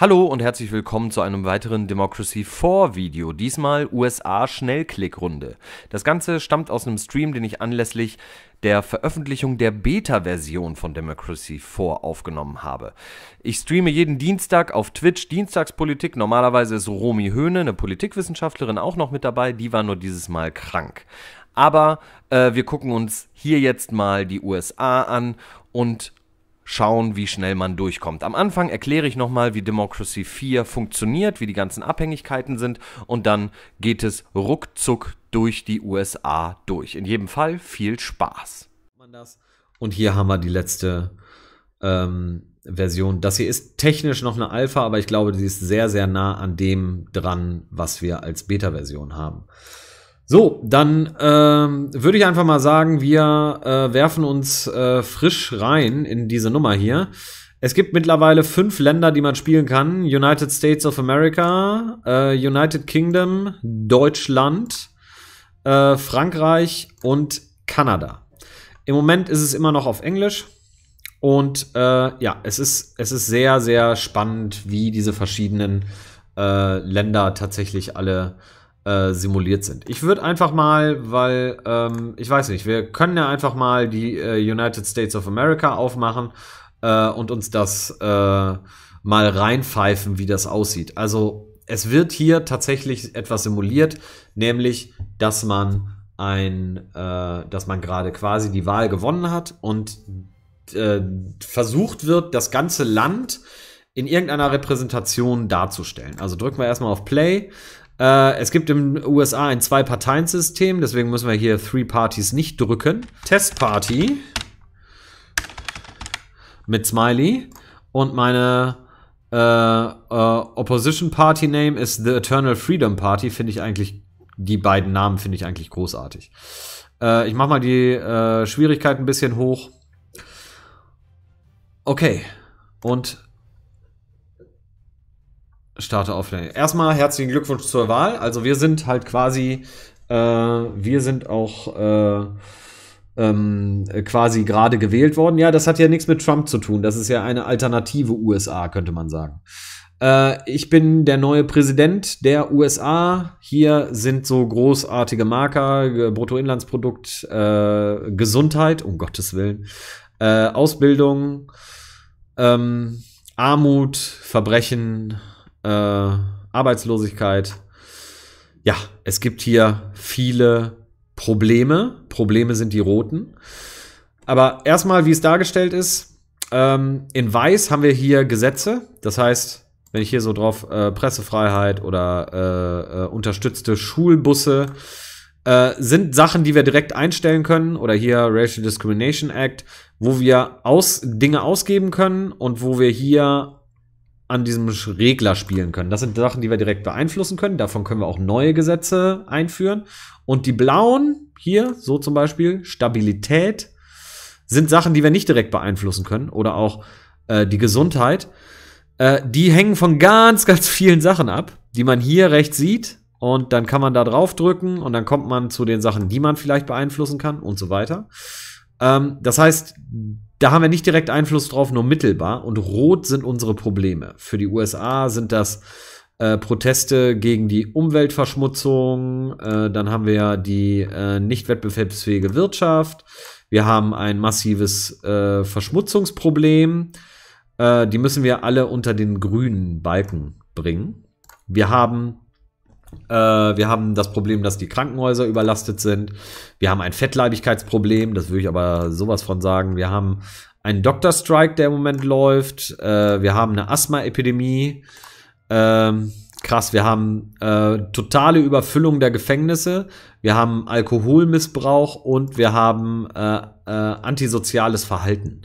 Hallo und herzlich willkommen zu einem weiteren Democracy 4 Video, diesmal USA Schnellklickrunde. Das Ganze stammt aus einem Stream, den ich anlässlich der Veröffentlichung der Beta-Version von Democracy 4 aufgenommen habe. Ich streame jeden Dienstag auf Twitch Dienstagspolitik. Normalerweise ist Romy Höhne, eine Politikwissenschaftlerin, auch noch mit dabei. Die war nur dieses Mal krank. Aber äh, wir gucken uns hier jetzt mal die USA an und schauen, wie schnell man durchkommt. Am Anfang erkläre ich nochmal, wie Democracy 4 funktioniert, wie die ganzen Abhängigkeiten sind und dann geht es ruckzuck durch die USA durch. In jedem Fall viel Spaß. Und hier haben wir die letzte ähm, Version. Das hier ist technisch noch eine Alpha, aber ich glaube, die ist sehr, sehr nah an dem dran, was wir als Beta-Version haben. So, dann ähm, würde ich einfach mal sagen, wir äh, werfen uns äh, frisch rein in diese Nummer hier. Es gibt mittlerweile fünf Länder, die man spielen kann. United States of America, äh, United Kingdom, Deutschland, äh, Frankreich und Kanada. Im Moment ist es immer noch auf Englisch. Und äh, ja, es ist, es ist sehr, sehr spannend, wie diese verschiedenen äh, Länder tatsächlich alle äh, äh, simuliert sind. Ich würde einfach mal, weil, ähm, ich weiß nicht, wir können ja einfach mal die äh, United States of America aufmachen äh, und uns das äh, mal reinpfeifen, wie das aussieht. Also es wird hier tatsächlich etwas simuliert, nämlich, dass man ein, äh, dass man gerade quasi die Wahl gewonnen hat und äh, versucht wird, das ganze Land in irgendeiner Repräsentation darzustellen. Also drücken wir erstmal auf Play äh, es gibt im USA ein Zwei-Parteien-System, deswegen müssen wir hier Three Parties nicht drücken. Test Party mit Smiley und meine äh, äh, Opposition Party Name ist The Eternal Freedom Party. Finde ich eigentlich, die beiden Namen finde ich eigentlich großartig. Äh, ich mache mal die äh, Schwierigkeit ein bisschen hoch. Okay. Und starte offline. Erstmal herzlichen Glückwunsch zur Wahl. Also wir sind halt quasi, äh, wir sind auch äh, ähm, quasi gerade gewählt worden. Ja, das hat ja nichts mit Trump zu tun. Das ist ja eine alternative USA, könnte man sagen. Äh, ich bin der neue Präsident der USA. Hier sind so großartige Marker, Bruttoinlandsprodukt, äh, Gesundheit, um Gottes Willen, äh, Ausbildung, ähm, Armut, Verbrechen, äh, Arbeitslosigkeit. Ja, es gibt hier viele Probleme. Probleme sind die roten. Aber erstmal, wie es dargestellt ist, ähm, in weiß haben wir hier Gesetze. Das heißt, wenn ich hier so drauf äh, Pressefreiheit oder äh, äh unterstützte Schulbusse äh, sind Sachen, die wir direkt einstellen können oder hier Racial Discrimination Act, wo wir aus, Dinge ausgeben können und wo wir hier an diesem Regler spielen können. Das sind Sachen, die wir direkt beeinflussen können. Davon können wir auch neue Gesetze einführen. Und die blauen hier, so zum Beispiel Stabilität, sind Sachen, die wir nicht direkt beeinflussen können. Oder auch äh, die Gesundheit. Äh, die hängen von ganz, ganz vielen Sachen ab, die man hier rechts sieht. Und dann kann man da drauf drücken und dann kommt man zu den Sachen, die man vielleicht beeinflussen kann und so weiter. Ähm, das heißt, da haben wir nicht direkt Einfluss drauf, nur mittelbar. Und rot sind unsere Probleme. Für die USA sind das äh, Proteste gegen die Umweltverschmutzung. Äh, dann haben wir die äh, nicht wettbewerbsfähige Wirtschaft. Wir haben ein massives äh, Verschmutzungsproblem. Äh, die müssen wir alle unter den grünen Balken bringen. Wir haben äh, wir haben das Problem, dass die Krankenhäuser überlastet sind. Wir haben ein Fettleibigkeitsproblem, das würde ich aber sowas von sagen. Wir haben einen Doktorstrike, der im Moment läuft. Äh, wir haben eine Asthma-Epidemie. Ähm, krass, wir haben äh, totale Überfüllung der Gefängnisse. Wir haben Alkoholmissbrauch und wir haben antisoziales Verhalten.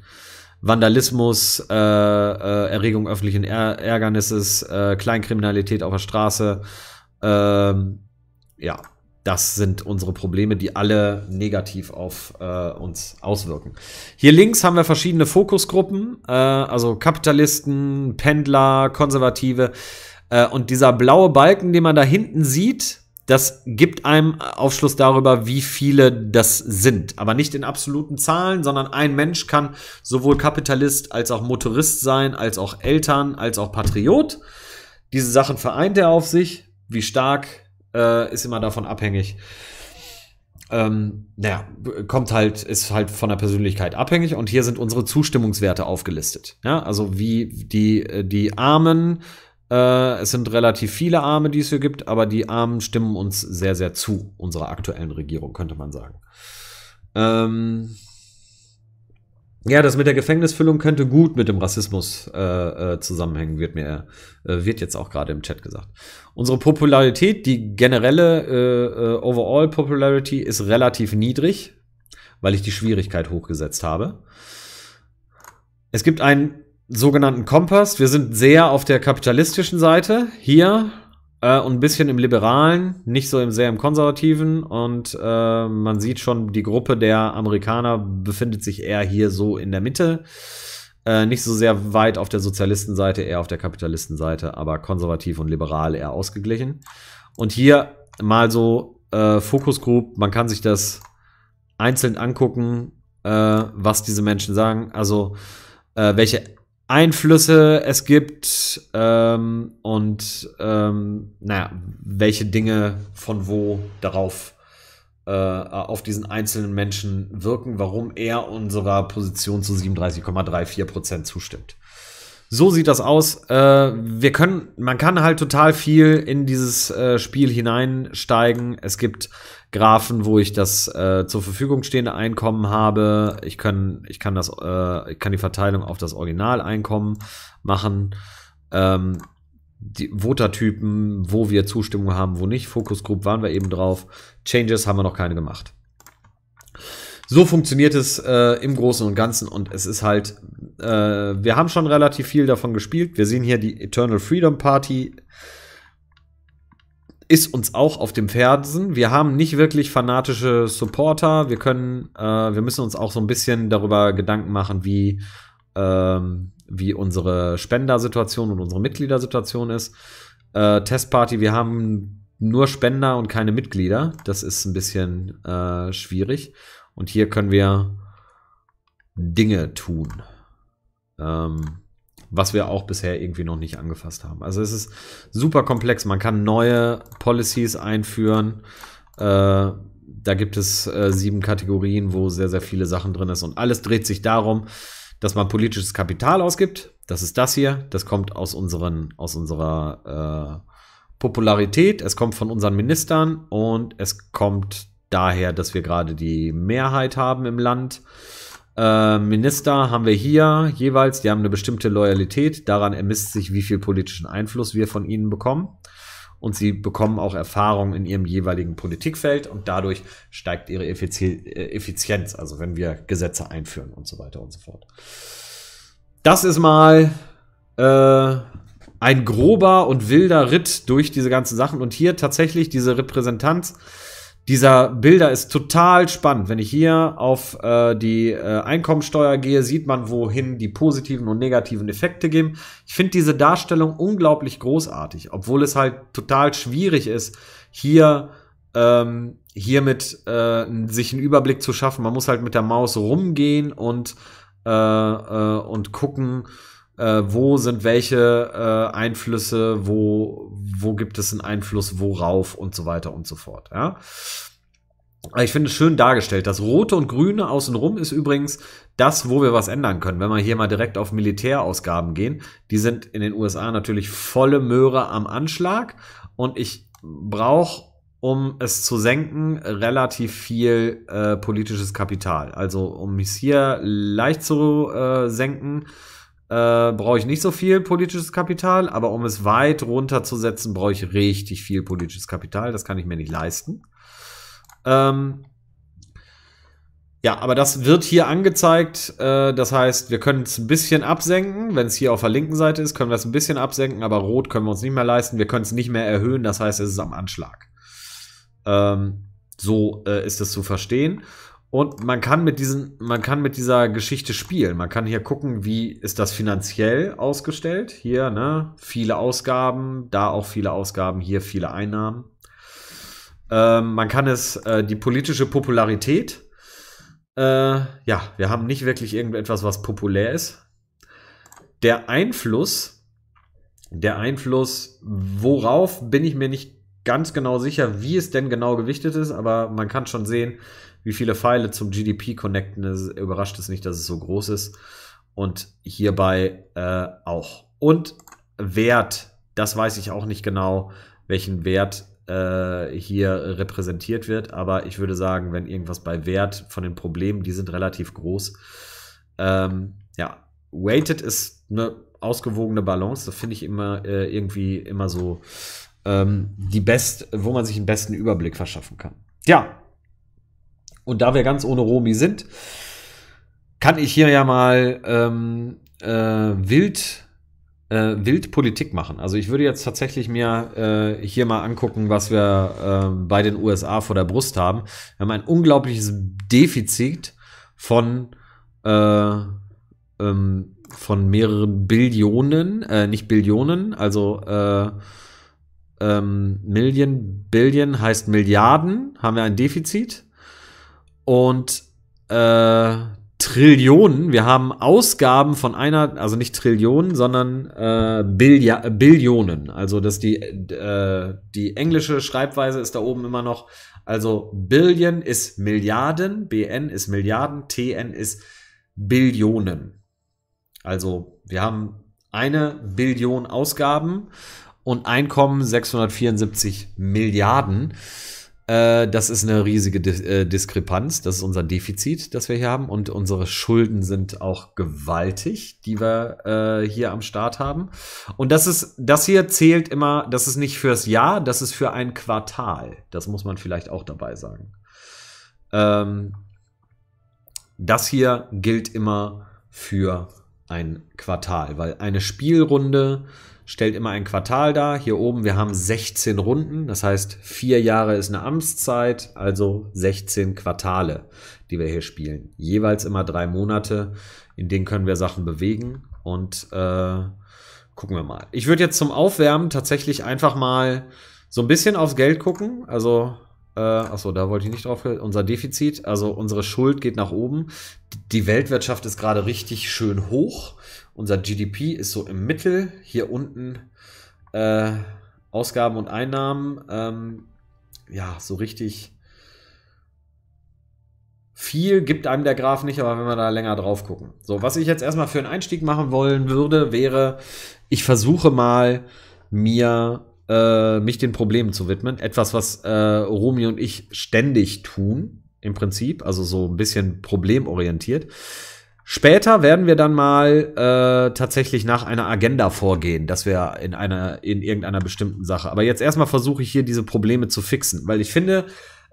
Vandalismus, Erregung öffentlichen Ärgernisses, Kleinkriminalität auf der Straße, ähm, ja, das sind unsere Probleme, die alle negativ auf äh, uns auswirken. Hier links haben wir verschiedene Fokusgruppen, äh, also Kapitalisten, Pendler, Konservative. Äh, und dieser blaue Balken, den man da hinten sieht, das gibt einem Aufschluss darüber, wie viele das sind. Aber nicht in absoluten Zahlen, sondern ein Mensch kann sowohl Kapitalist als auch Motorist sein, als auch Eltern, als auch Patriot. Diese Sachen vereint er auf sich wie stark, äh, ist immer davon abhängig. Ähm, naja, kommt halt, ist halt von der Persönlichkeit abhängig und hier sind unsere Zustimmungswerte aufgelistet. Ja, also wie die, äh, die Armen, äh, es sind relativ viele Arme, die es hier gibt, aber die Armen stimmen uns sehr, sehr zu, unserer aktuellen Regierung, könnte man sagen. Ähm, ja, das mit der Gefängnisfüllung könnte gut mit dem Rassismus äh, äh, zusammenhängen, wird mir äh, wird jetzt auch gerade im Chat gesagt. Unsere Popularität, die generelle äh, äh Overall Popularity ist relativ niedrig, weil ich die Schwierigkeit hochgesetzt habe. Es gibt einen sogenannten Kompass. Wir sind sehr auf der kapitalistischen Seite hier äh, und ein bisschen im Liberalen, nicht so im, sehr im Konservativen. Und äh, man sieht schon, die Gruppe der Amerikaner befindet sich eher hier so in der Mitte. Äh, nicht so sehr weit auf der Sozialistenseite, eher auf der Kapitalistenseite, aber konservativ und liberal eher ausgeglichen. Und hier mal so äh, Focus Group, man kann sich das einzeln angucken, äh, was diese Menschen sagen, also äh, welche Einflüsse es gibt ähm, und ähm, naja, welche Dinge von wo darauf äh, auf diesen einzelnen Menschen wirken, warum er unserer Position zu 37,34% zustimmt. So sieht das aus. Äh, wir können, man kann halt total viel in dieses äh, Spiel hineinsteigen. Es gibt Graphen, wo ich das äh, zur Verfügung stehende Einkommen habe. Ich kann, ich kann das, äh, ich kann die Verteilung auf das Originaleinkommen machen. Ähm, die Votertypen, wo wir Zustimmung haben, wo nicht. Focus Group waren wir eben drauf. Changes haben wir noch keine gemacht. So funktioniert es äh, im Großen und Ganzen und es ist halt, äh, wir haben schon relativ viel davon gespielt. Wir sehen hier die Eternal Freedom Party ist uns auch auf dem Fersen. Wir haben nicht wirklich fanatische Supporter. Wir können, äh, wir müssen uns auch so ein bisschen darüber Gedanken machen, wie, ähm, wie unsere Spendersituation und unsere Mitgliedersituation ist. Äh, Testparty, wir haben nur Spender und keine Mitglieder. Das ist ein bisschen äh, schwierig. Und hier können wir Dinge tun. Ähm, was wir auch bisher irgendwie noch nicht angefasst haben. Also es ist super komplex. Man kann neue Policies einführen. Äh, da gibt es äh, sieben Kategorien, wo sehr, sehr viele Sachen drin ist. Und alles dreht sich darum, dass man politisches Kapital ausgibt. Das ist das hier. Das kommt aus, unseren, aus unserer äh, Popularität. Es kommt von unseren Ministern und es kommt daher, dass wir gerade die Mehrheit haben im Land. Ähm, Minister haben wir hier jeweils, die haben eine bestimmte Loyalität. Daran ermisst sich, wie viel politischen Einfluss wir von ihnen bekommen. Und sie bekommen auch Erfahrung in ihrem jeweiligen Politikfeld und dadurch steigt ihre äh, Effizienz, also wenn wir Gesetze einführen und so weiter und so fort. Das ist mal äh, ein grober und wilder Ritt durch diese ganzen Sachen. Und hier tatsächlich diese Repräsentanz dieser Bilder ist total spannend. Wenn ich hier auf äh, die äh, Einkommensteuer gehe, sieht man, wohin die positiven und negativen Effekte gehen. Ich finde diese Darstellung unglaublich großartig, obwohl es halt total schwierig ist, hier ähm, hiermit äh, sich einen Überblick zu schaffen. Man muss halt mit der Maus rumgehen und, äh, äh, und gucken, äh, wo sind welche äh, Einflüsse, wo, wo gibt es einen Einfluss worauf und so weiter und so fort. Ja? Ich finde es schön dargestellt. Das Rote und Grüne außenrum ist übrigens das, wo wir was ändern können. Wenn wir hier mal direkt auf Militärausgaben gehen, die sind in den USA natürlich volle Möhre am Anschlag und ich brauche um es zu senken, relativ viel äh, politisches Kapital. Also um es hier leicht zu äh, senken, äh, brauche ich nicht so viel politisches Kapital, aber um es weit runterzusetzen, brauche ich richtig viel politisches Kapital. Das kann ich mir nicht leisten. Ähm ja, aber das wird hier angezeigt. Äh, das heißt, wir können es ein bisschen absenken. Wenn es hier auf der linken Seite ist, können wir es ein bisschen absenken, aber rot können wir uns nicht mehr leisten. Wir können es nicht mehr erhöhen. Das heißt, es ist am Anschlag. Ähm so äh, ist es zu verstehen. Und man kann mit diesen, man kann mit dieser Geschichte spielen. Man kann hier gucken, wie ist das finanziell ausgestellt. Hier, ne, viele Ausgaben, da auch viele Ausgaben, hier viele Einnahmen. Ähm, man kann es, äh, die politische Popularität. Äh, ja, wir haben nicht wirklich irgendetwas, was populär ist. Der Einfluss, der Einfluss, worauf bin ich mir nicht ganz genau sicher, wie es denn genau gewichtet ist, aber man kann schon sehen, wie viele Pfeile zum GDP connecten, überrascht es nicht, dass es so groß ist. Und hierbei äh, auch. Und Wert, das weiß ich auch nicht genau, welchen Wert äh, hier repräsentiert wird. Aber ich würde sagen, wenn irgendwas bei Wert von den Problemen, die sind relativ groß. Ähm, ja, Weighted ist eine ausgewogene Balance. Das finde ich immer äh, irgendwie immer so ähm, die best, wo man sich den besten Überblick verschaffen kann. Ja, und da wir ganz ohne Romi sind, kann ich hier ja mal ähm, äh, wild, äh, wild Politik machen. Also ich würde jetzt tatsächlich mir äh, hier mal angucken, was wir äh, bei den USA vor der Brust haben. Wir haben ein unglaubliches Defizit von, äh, ähm, von mehreren Billionen, äh, nicht Billionen, also äh, ähm, Million, Billion heißt Milliarden, haben wir ein Defizit und äh, Trillionen. Wir haben Ausgaben von einer, also nicht Trillionen, sondern äh, Billia Billionen. Also dass die, äh, die englische Schreibweise ist da oben immer noch. Also Billion ist Milliarden, BN ist Milliarden, TN ist Billionen. Also wir haben eine Billion Ausgaben und Einkommen 674 Milliarden. Äh, das ist eine riesige Dis äh, Diskrepanz. Das ist unser Defizit, das wir hier haben. Und unsere Schulden sind auch gewaltig, die wir äh, hier am Start haben. Und das ist, das hier zählt immer, das ist nicht fürs Jahr, das ist für ein Quartal. Das muss man vielleicht auch dabei sagen. Ähm, das hier gilt immer für ein Quartal, weil eine Spielrunde stellt immer ein Quartal dar. Hier oben, wir haben 16 Runden, das heißt, vier Jahre ist eine Amtszeit, also 16 Quartale, die wir hier spielen. Jeweils immer drei Monate, in denen können wir Sachen bewegen und äh, gucken wir mal. Ich würde jetzt zum Aufwärmen tatsächlich einfach mal so ein bisschen aufs Geld gucken, also äh, achso, da wollte ich nicht drauf. Unser Defizit, also unsere Schuld geht nach oben. Die Weltwirtschaft ist gerade richtig schön hoch. Unser GDP ist so im Mittel. Hier unten äh, Ausgaben und Einnahmen. Ähm, ja, so richtig viel gibt einem der Graph nicht, aber wenn wir da länger drauf gucken. So, was ich jetzt erstmal für einen Einstieg machen wollen würde, wäre, ich versuche mal mir äh, mich den Problemen zu widmen. Etwas, was äh, Romy und ich ständig tun, im Prinzip, also so ein bisschen problemorientiert. Später werden wir dann mal äh, tatsächlich nach einer Agenda vorgehen, dass wir in einer in irgendeiner bestimmten Sache. Aber jetzt erstmal versuche ich hier diese Probleme zu fixen, weil ich finde,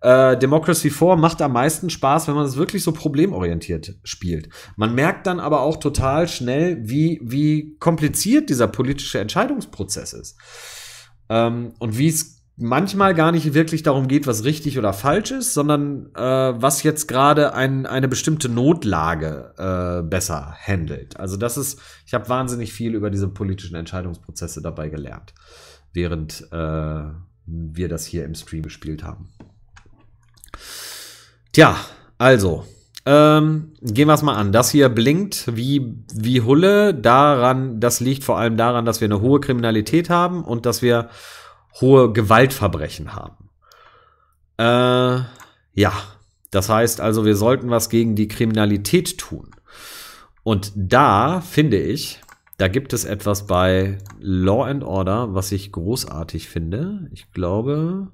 äh, Democracy 4 macht am meisten Spaß, wenn man es wirklich so problemorientiert spielt. Man merkt dann aber auch total schnell, wie wie kompliziert dieser politische Entscheidungsprozess ist ähm, und wie es manchmal gar nicht wirklich darum geht, was richtig oder falsch ist, sondern äh, was jetzt gerade ein, eine bestimmte Notlage äh, besser handelt. Also das ist, ich habe wahnsinnig viel über diese politischen Entscheidungsprozesse dabei gelernt, während äh, wir das hier im Stream gespielt haben. Tja, also. Ähm, gehen wir es mal an. Das hier blinkt wie, wie Hulle. Daran, das liegt vor allem daran, dass wir eine hohe Kriminalität haben und dass wir hohe Gewaltverbrechen haben. Äh, ja, das heißt also, wir sollten was gegen die Kriminalität tun. Und da finde ich, da gibt es etwas bei Law and Order, was ich großartig finde. Ich glaube.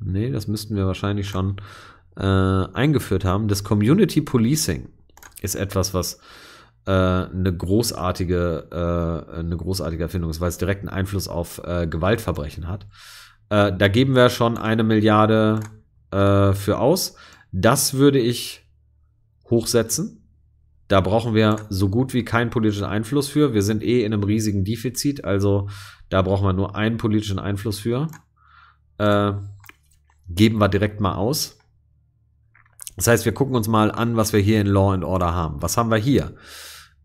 Nee, das müssten wir wahrscheinlich schon äh, eingeführt haben. Das Community Policing ist etwas, was äh, eine großartige, äh, eine großartige Erfindung ist, weil es direkten Einfluss auf äh, Gewaltverbrechen hat. Äh, da geben wir schon eine Milliarde äh, für aus. Das würde ich hochsetzen. Da brauchen wir so gut wie keinen politischen Einfluss für. Wir sind eh in einem riesigen Defizit, also da brauchen wir nur einen politischen Einfluss für. geben wir direkt mal aus. Das heißt, wir gucken uns mal an, was wir hier in Law and Order haben. Was haben wir hier?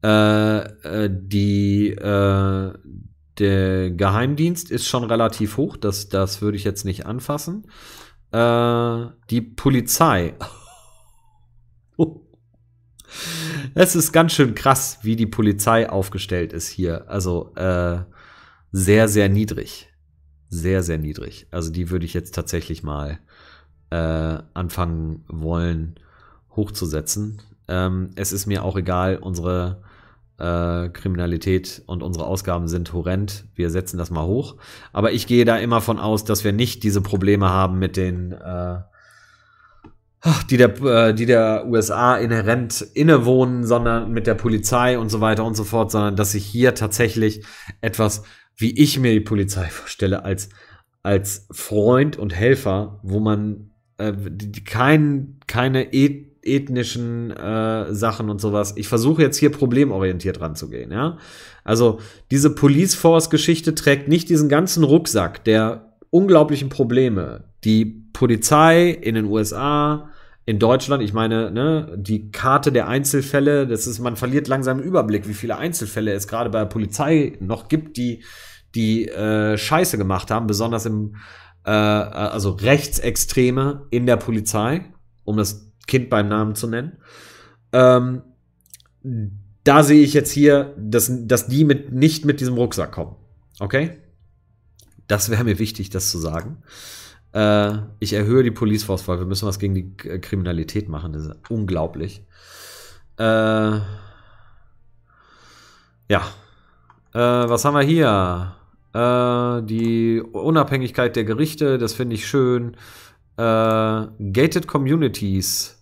Äh, äh, die, äh, der Geheimdienst ist schon relativ hoch, das, das würde ich jetzt nicht anfassen. Äh, die Polizei. oh. Es ist ganz schön krass, wie die Polizei aufgestellt ist hier. Also äh, sehr, sehr niedrig. Sehr, sehr niedrig. Also die würde ich jetzt tatsächlich mal äh, anfangen wollen hochzusetzen. Ähm, es ist mir auch egal, unsere äh, Kriminalität und unsere Ausgaben sind horrend. Wir setzen das mal hoch. Aber ich gehe da immer von aus, dass wir nicht diese Probleme haben mit den, äh, die der, äh, die der USA inhärent innewohnen, sondern mit der Polizei und so weiter und so fort, sondern dass sich hier tatsächlich etwas, wie ich mir die Polizei vorstelle, als, als Freund und Helfer, wo man äh, die, die kein, keine e ethnischen äh, Sachen und sowas. Ich versuche jetzt hier problemorientiert ranzugehen, ja. Also diese Police Force-Geschichte trägt nicht diesen ganzen Rucksack der unglaublichen Probleme, die Polizei in den USA, in Deutschland, ich meine, ne, die Karte der Einzelfälle, das ist, man verliert langsam Überblick, wie viele Einzelfälle es gerade bei der Polizei noch gibt, die, die äh, Scheiße gemacht haben, besonders im, äh, also Rechtsextreme in der Polizei, um das Kind beim Namen zu nennen. Ähm, da sehe ich jetzt hier, dass, dass die mit, nicht mit diesem Rucksack kommen. Okay? Das wäre mir wichtig, das zu sagen. Äh, ich erhöhe die Police Force, weil wir müssen was gegen die äh, Kriminalität machen. Das ist unglaublich. Äh, ja. Äh, was haben wir hier? Äh, die Unabhängigkeit der Gerichte, das finde ich schön. Äh, gated Communities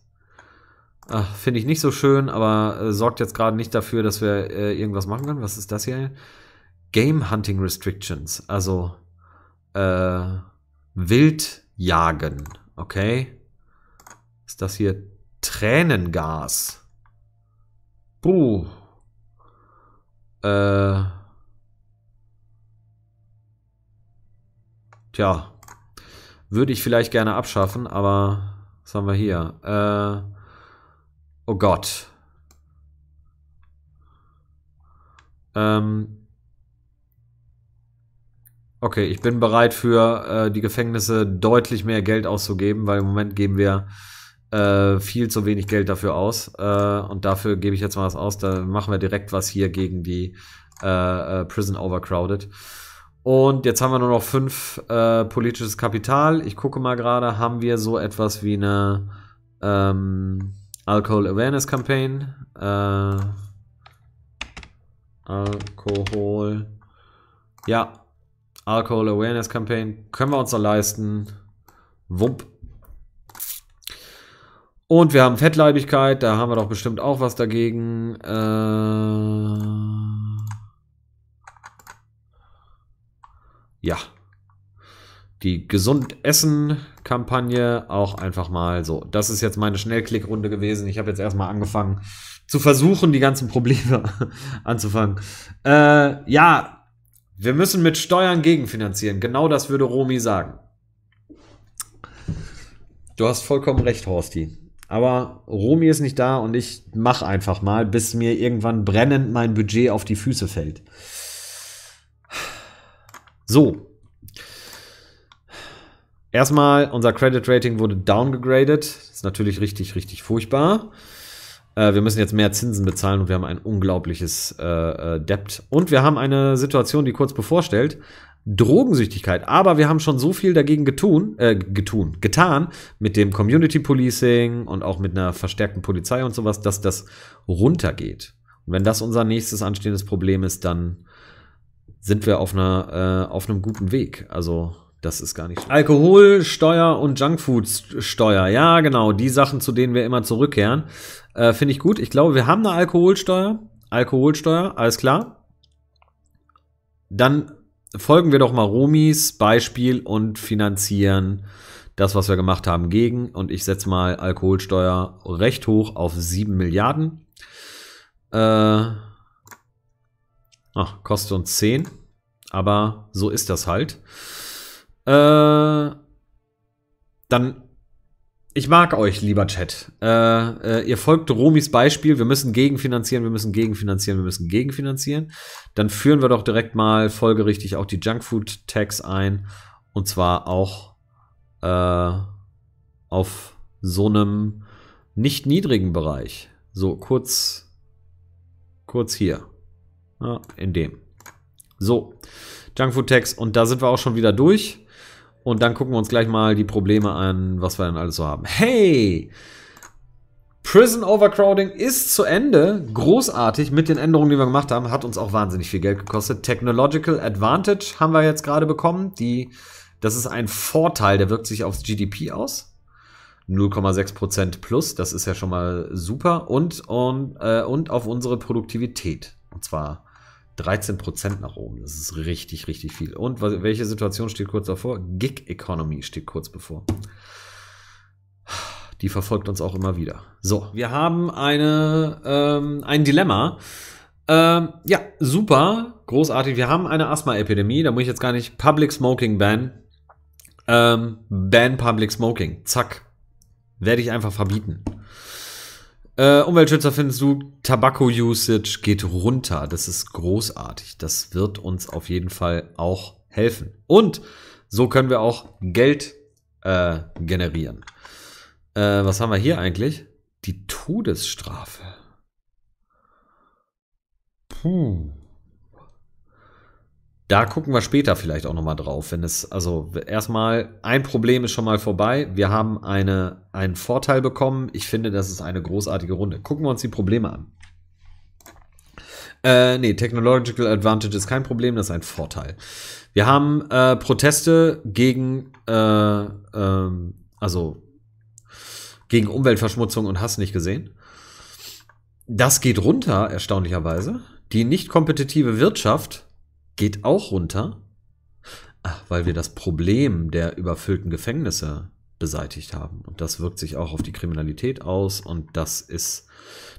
Finde ich nicht so schön, aber äh, sorgt jetzt gerade nicht dafür, dass wir äh, irgendwas machen können. Was ist das hier? Game Hunting Restrictions, also äh, Wildjagen, okay? Ist das hier Tränengas? Buh. Äh. Tja. Würde ich vielleicht gerne abschaffen, aber was haben wir hier? Äh. Oh Gott. Ähm. Okay, ich bin bereit für äh, die Gefängnisse deutlich mehr Geld auszugeben, weil im Moment geben wir äh, viel zu wenig Geld dafür aus. Äh, und dafür gebe ich jetzt mal was aus. Da machen wir direkt was hier gegen die äh, äh Prison Overcrowded. Und jetzt haben wir nur noch fünf äh, politisches Kapital. Ich gucke mal gerade, haben wir so etwas wie eine. Ähm Alcohol Awareness Campaign. Äh, Alkohol. Ja. Alcohol Awareness Campaign. Können wir uns da leisten. Wump. Und wir haben Fettleibigkeit. Da haben wir doch bestimmt auch was dagegen. Äh, ja die Gesund-Essen-Kampagne auch einfach mal so. Das ist jetzt meine Schnellklickrunde gewesen. Ich habe jetzt erstmal angefangen zu versuchen, die ganzen Probleme anzufangen. Äh, ja, wir müssen mit Steuern gegenfinanzieren. Genau das würde Romy sagen. Du hast vollkommen recht, Horsti. Aber Romy ist nicht da und ich mache einfach mal, bis mir irgendwann brennend mein Budget auf die Füße fällt. So, Erstmal, unser Credit Rating wurde downgegradet. ist natürlich richtig, richtig furchtbar. Äh, wir müssen jetzt mehr Zinsen bezahlen und wir haben ein unglaubliches äh, äh, Debt. Und wir haben eine Situation, die kurz bevorstellt. Drogensüchtigkeit. Aber wir haben schon so viel dagegen getun, äh, getun, getan mit dem Community Policing und auch mit einer verstärkten Polizei und sowas, dass das runtergeht. Und wenn das unser nächstes anstehendes Problem ist, dann sind wir auf, einer, äh, auf einem guten Weg. Also das ist gar nicht schlimm. Alkoholsteuer und Junkfoodsteuer. Ja, genau. Die Sachen, zu denen wir immer zurückkehren. Äh, Finde ich gut. Ich glaube, wir haben eine Alkoholsteuer. Alkoholsteuer, alles klar. Dann folgen wir doch mal Romis Beispiel und finanzieren das, was wir gemacht haben, gegen. Und ich setze mal Alkoholsteuer recht hoch auf 7 Milliarden. Äh, ach, kostet uns 10. Aber so ist das halt. Äh, dann ich mag euch, lieber Chat. Äh, äh, ihr folgt Romis Beispiel. Wir müssen gegenfinanzieren, wir müssen gegenfinanzieren, wir müssen gegenfinanzieren. Dann führen wir doch direkt mal folgerichtig auch die Junkfood-Tags ein. Und zwar auch äh, auf so einem nicht niedrigen Bereich. So, kurz, kurz hier. Ja, in dem. So, Junkfood-Tags. Und da sind wir auch schon wieder durch. Und dann gucken wir uns gleich mal die Probleme an, was wir dann alles so haben. Hey! Prison Overcrowding ist zu Ende. Großartig mit den Änderungen, die wir gemacht haben. Hat uns auch wahnsinnig viel Geld gekostet. Technological Advantage haben wir jetzt gerade bekommen. Die, das ist ein Vorteil, der wirkt sich aufs GDP aus. 0,6% plus, das ist ja schon mal super. Und, und, äh, und auf unsere Produktivität. Und zwar 13 nach oben. Das ist richtig, richtig viel. Und welche Situation steht kurz davor? Gig Economy steht kurz bevor. Die verfolgt uns auch immer wieder. So, wir haben eine, ähm, ein Dilemma. Ähm, ja, super, großartig. Wir haben eine Asthma-Epidemie. Da muss ich jetzt gar nicht Public Smoking ban. Ähm, ban Public Smoking. Zack. Werde ich einfach verbieten. Äh, Umweltschützer finden du, Tabako-Usage geht runter. Das ist großartig. Das wird uns auf jeden Fall auch helfen. Und so können wir auch Geld äh, generieren. Äh, was haben wir hier eigentlich? Die Todesstrafe. Puh. Da gucken wir später vielleicht auch nochmal drauf, wenn es, also erstmal, ein Problem ist schon mal vorbei. Wir haben eine, einen Vorteil bekommen. Ich finde, das ist eine großartige Runde. Gucken wir uns die Probleme an. Äh, nee, Technological Advantage ist kein Problem, das ist ein Vorteil. Wir haben äh, Proteste gegen, äh, ähm, also gegen Umweltverschmutzung und Hass nicht gesehen. Das geht runter, erstaunlicherweise. Die nicht kompetitive Wirtschaft geht auch runter, weil wir das Problem der überfüllten Gefängnisse beseitigt haben. Und das wirkt sich auch auf die Kriminalität aus und das ist,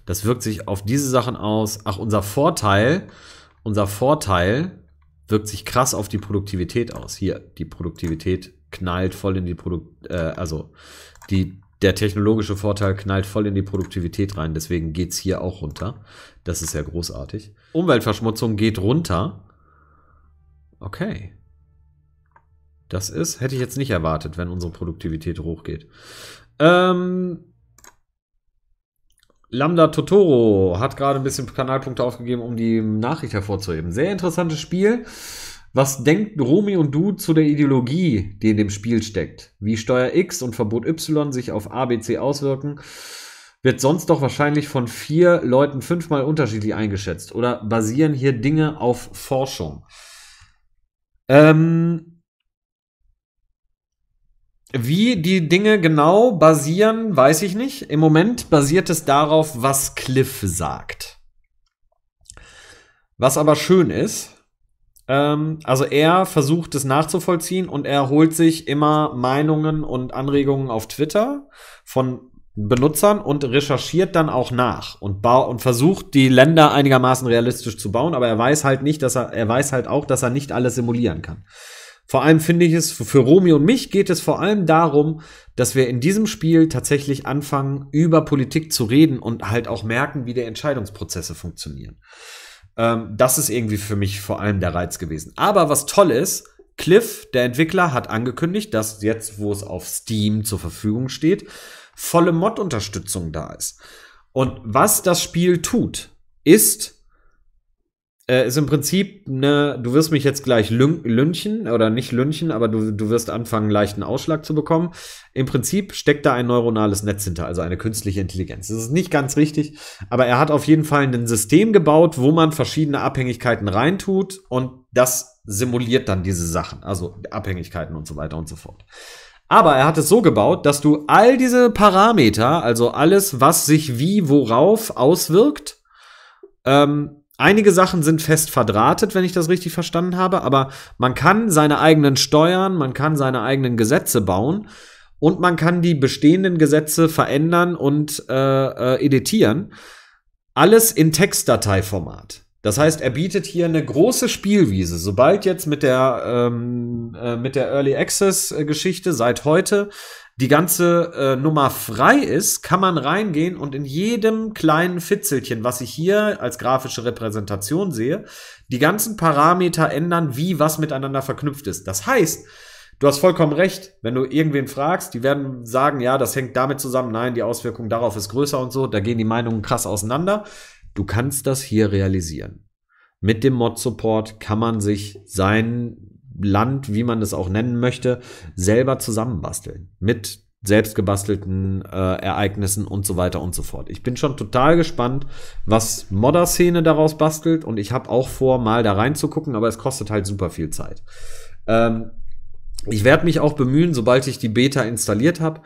das wirkt sich auf diese Sachen aus. Ach, unser Vorteil, unser Vorteil wirkt sich krass auf die Produktivität aus. Hier, die Produktivität knallt voll in die Produkt, äh, also die, der technologische Vorteil knallt voll in die Produktivität rein, deswegen geht es hier auch runter. Das ist ja großartig. Umweltverschmutzung geht runter Okay. Das ist, hätte ich jetzt nicht erwartet, wenn unsere Produktivität hochgeht. Ähm, Lambda Totoro hat gerade ein bisschen Kanalpunkte aufgegeben, um die Nachricht hervorzuheben. Sehr interessantes Spiel. Was denken Romy und du zu der Ideologie, die in dem Spiel steckt? Wie Steuer X und Verbot Y sich auf ABC auswirken, wird sonst doch wahrscheinlich von vier Leuten fünfmal unterschiedlich eingeschätzt. Oder basieren hier Dinge auf Forschung? Ähm, wie die Dinge genau basieren, weiß ich nicht. Im Moment basiert es darauf, was Cliff sagt. Was aber schön ist, ähm, also er versucht es nachzuvollziehen und er holt sich immer Meinungen und Anregungen auf Twitter von Benutzern und recherchiert dann auch nach und, und versucht die Länder einigermaßen realistisch zu bauen, aber er weiß halt nicht, dass er, er weiß halt auch, dass er nicht alles simulieren kann. Vor allem finde ich es, für Romy und mich geht es vor allem darum, dass wir in diesem Spiel tatsächlich anfangen, über Politik zu reden und halt auch merken, wie die Entscheidungsprozesse funktionieren. Ähm, das ist irgendwie für mich vor allem der Reiz gewesen. Aber was toll ist, Cliff, der Entwickler, hat angekündigt, dass jetzt, wo es auf Steam zur Verfügung steht, volle Mod-Unterstützung da ist. Und was das Spiel tut, ist, äh, ist im Prinzip ne, du wirst mich jetzt gleich lünchen oder nicht lünchen, aber du, du wirst anfangen, leichten Ausschlag zu bekommen. Im Prinzip steckt da ein neuronales Netz hinter, also eine künstliche Intelligenz. Das ist nicht ganz richtig, aber er hat auf jeden Fall ein System gebaut, wo man verschiedene Abhängigkeiten reintut und das simuliert dann diese Sachen, also Abhängigkeiten und so weiter und so fort. Aber er hat es so gebaut, dass du all diese Parameter, also alles, was sich wie worauf auswirkt, ähm, einige Sachen sind fest verdrahtet, wenn ich das richtig verstanden habe, aber man kann seine eigenen Steuern, man kann seine eigenen Gesetze bauen und man kann die bestehenden Gesetze verändern und äh, äh, editieren. Alles in Textdateiformat. Das heißt, er bietet hier eine große Spielwiese. Sobald jetzt mit der, ähm, äh, mit der Early Access-Geschichte äh, seit heute die ganze äh, Nummer frei ist, kann man reingehen und in jedem kleinen Fitzelchen, was ich hier als grafische Repräsentation sehe, die ganzen Parameter ändern, wie was miteinander verknüpft ist. Das heißt, du hast vollkommen recht, wenn du irgendwen fragst, die werden sagen, ja, das hängt damit zusammen, nein, die Auswirkung darauf ist größer und so, da gehen die Meinungen krass auseinander. Du kannst das hier realisieren. Mit dem Mod-Support kann man sich sein Land, wie man es auch nennen möchte, selber zusammenbasteln. Mit selbstgebastelten äh, Ereignissen und so weiter und so fort. Ich bin schon total gespannt, was Modder-Szene daraus bastelt und ich habe auch vor, mal da reinzugucken, aber es kostet halt super viel Zeit. Ähm, ich werde mich auch bemühen, sobald ich die Beta installiert habe,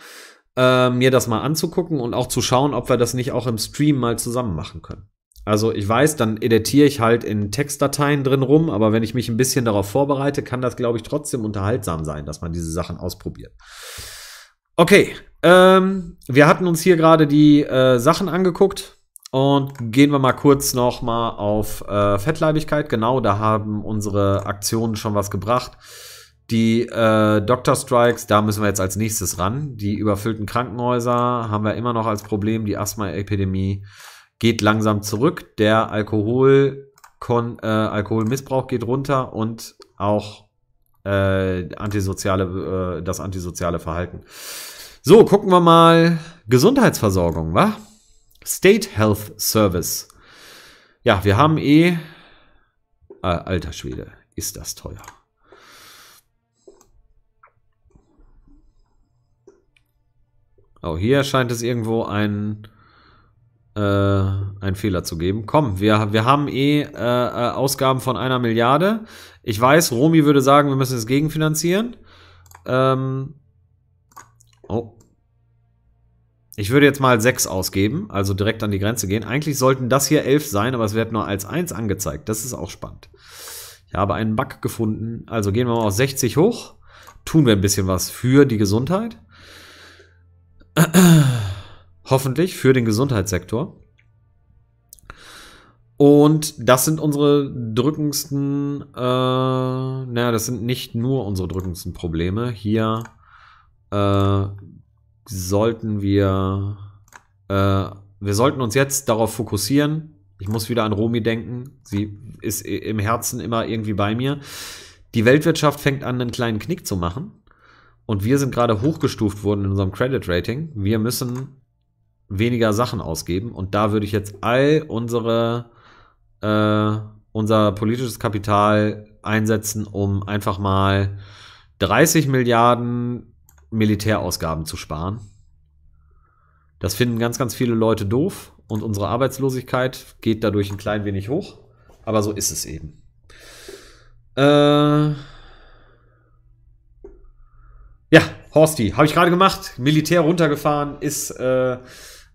äh, mir das mal anzugucken und auch zu schauen, ob wir das nicht auch im Stream mal zusammen machen können. Also ich weiß, dann editiere ich halt in Textdateien drin rum, aber wenn ich mich ein bisschen darauf vorbereite, kann das, glaube ich, trotzdem unterhaltsam sein, dass man diese Sachen ausprobiert. Okay, ähm, wir hatten uns hier gerade die äh, Sachen angeguckt und gehen wir mal kurz nochmal auf äh, Fettleibigkeit. Genau, da haben unsere Aktionen schon was gebracht. Die äh, Doctor Strikes, da müssen wir jetzt als nächstes ran. Die überfüllten Krankenhäuser haben wir immer noch als Problem, die Asthma-Epidemie geht langsam zurück. Der Alkohol Kon äh, Alkoholmissbrauch geht runter und auch äh, antisoziale, äh, das antisoziale Verhalten. So, gucken wir mal Gesundheitsversorgung, wa? State Health Service. Ja, wir haben eh. Äh, alter Schwede, ist das teuer. Oh, hier scheint es irgendwo ein äh, einen Fehler zu geben. Komm, wir, wir haben eh äh, äh, Ausgaben von einer Milliarde. Ich weiß, Romy würde sagen, wir müssen es gegenfinanzieren. Ähm, oh. Ich würde jetzt mal 6 ausgeben, also direkt an die Grenze gehen. Eigentlich sollten das hier 11 sein, aber es wird nur als 1 angezeigt. Das ist auch spannend. Ich habe einen Bug gefunden. Also gehen wir mal auf 60 hoch. Tun wir ein bisschen was für die Gesundheit. Hoffentlich für den Gesundheitssektor. Und das sind unsere drückendsten, äh, naja, das sind nicht nur unsere drückendsten Probleme. Hier äh, sollten wir, äh, wir sollten uns jetzt darauf fokussieren. Ich muss wieder an Romy denken. Sie ist im Herzen immer irgendwie bei mir. Die Weltwirtschaft fängt an, einen kleinen Knick zu machen. Und wir sind gerade hochgestuft worden in unserem Credit Rating. Wir müssen weniger Sachen ausgeben. Und da würde ich jetzt all unsere, äh, unser politisches Kapital einsetzen, um einfach mal 30 Milliarden Militärausgaben zu sparen. Das finden ganz, ganz viele Leute doof und unsere Arbeitslosigkeit geht dadurch ein klein wenig hoch. Aber so ist es eben. Äh. Ja, Horsti, habe ich gerade gemacht. Militär runtergefahren ist äh,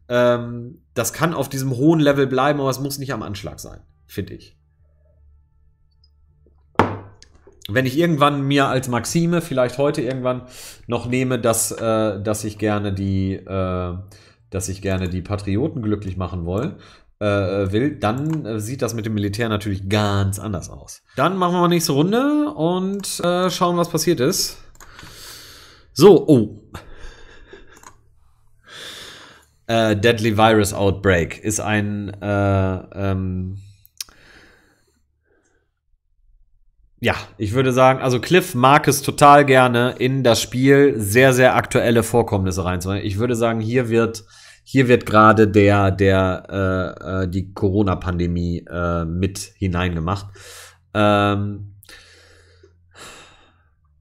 ähm, das kann auf diesem hohen Level bleiben, aber es muss nicht am Anschlag sein, finde ich. Wenn ich irgendwann mir als Maxime, vielleicht heute irgendwann, noch nehme, dass, äh, dass ich gerne die, äh, dass ich gerne die Patrioten glücklich machen will, äh, will, dann äh, sieht das mit dem Militär natürlich ganz anders aus. Dann machen wir mal nächste Runde und äh, schauen, was passiert ist. So, oh äh, Deadly Virus Outbreak ist ein äh, ähm, ja, ich würde sagen, also Cliff mag es total gerne, in das Spiel sehr, sehr aktuelle Vorkommnisse reinzubringen. Ich würde sagen, hier wird, hier wird gerade der, der, äh, äh die Corona-Pandemie äh, mit hineingemacht. Ähm,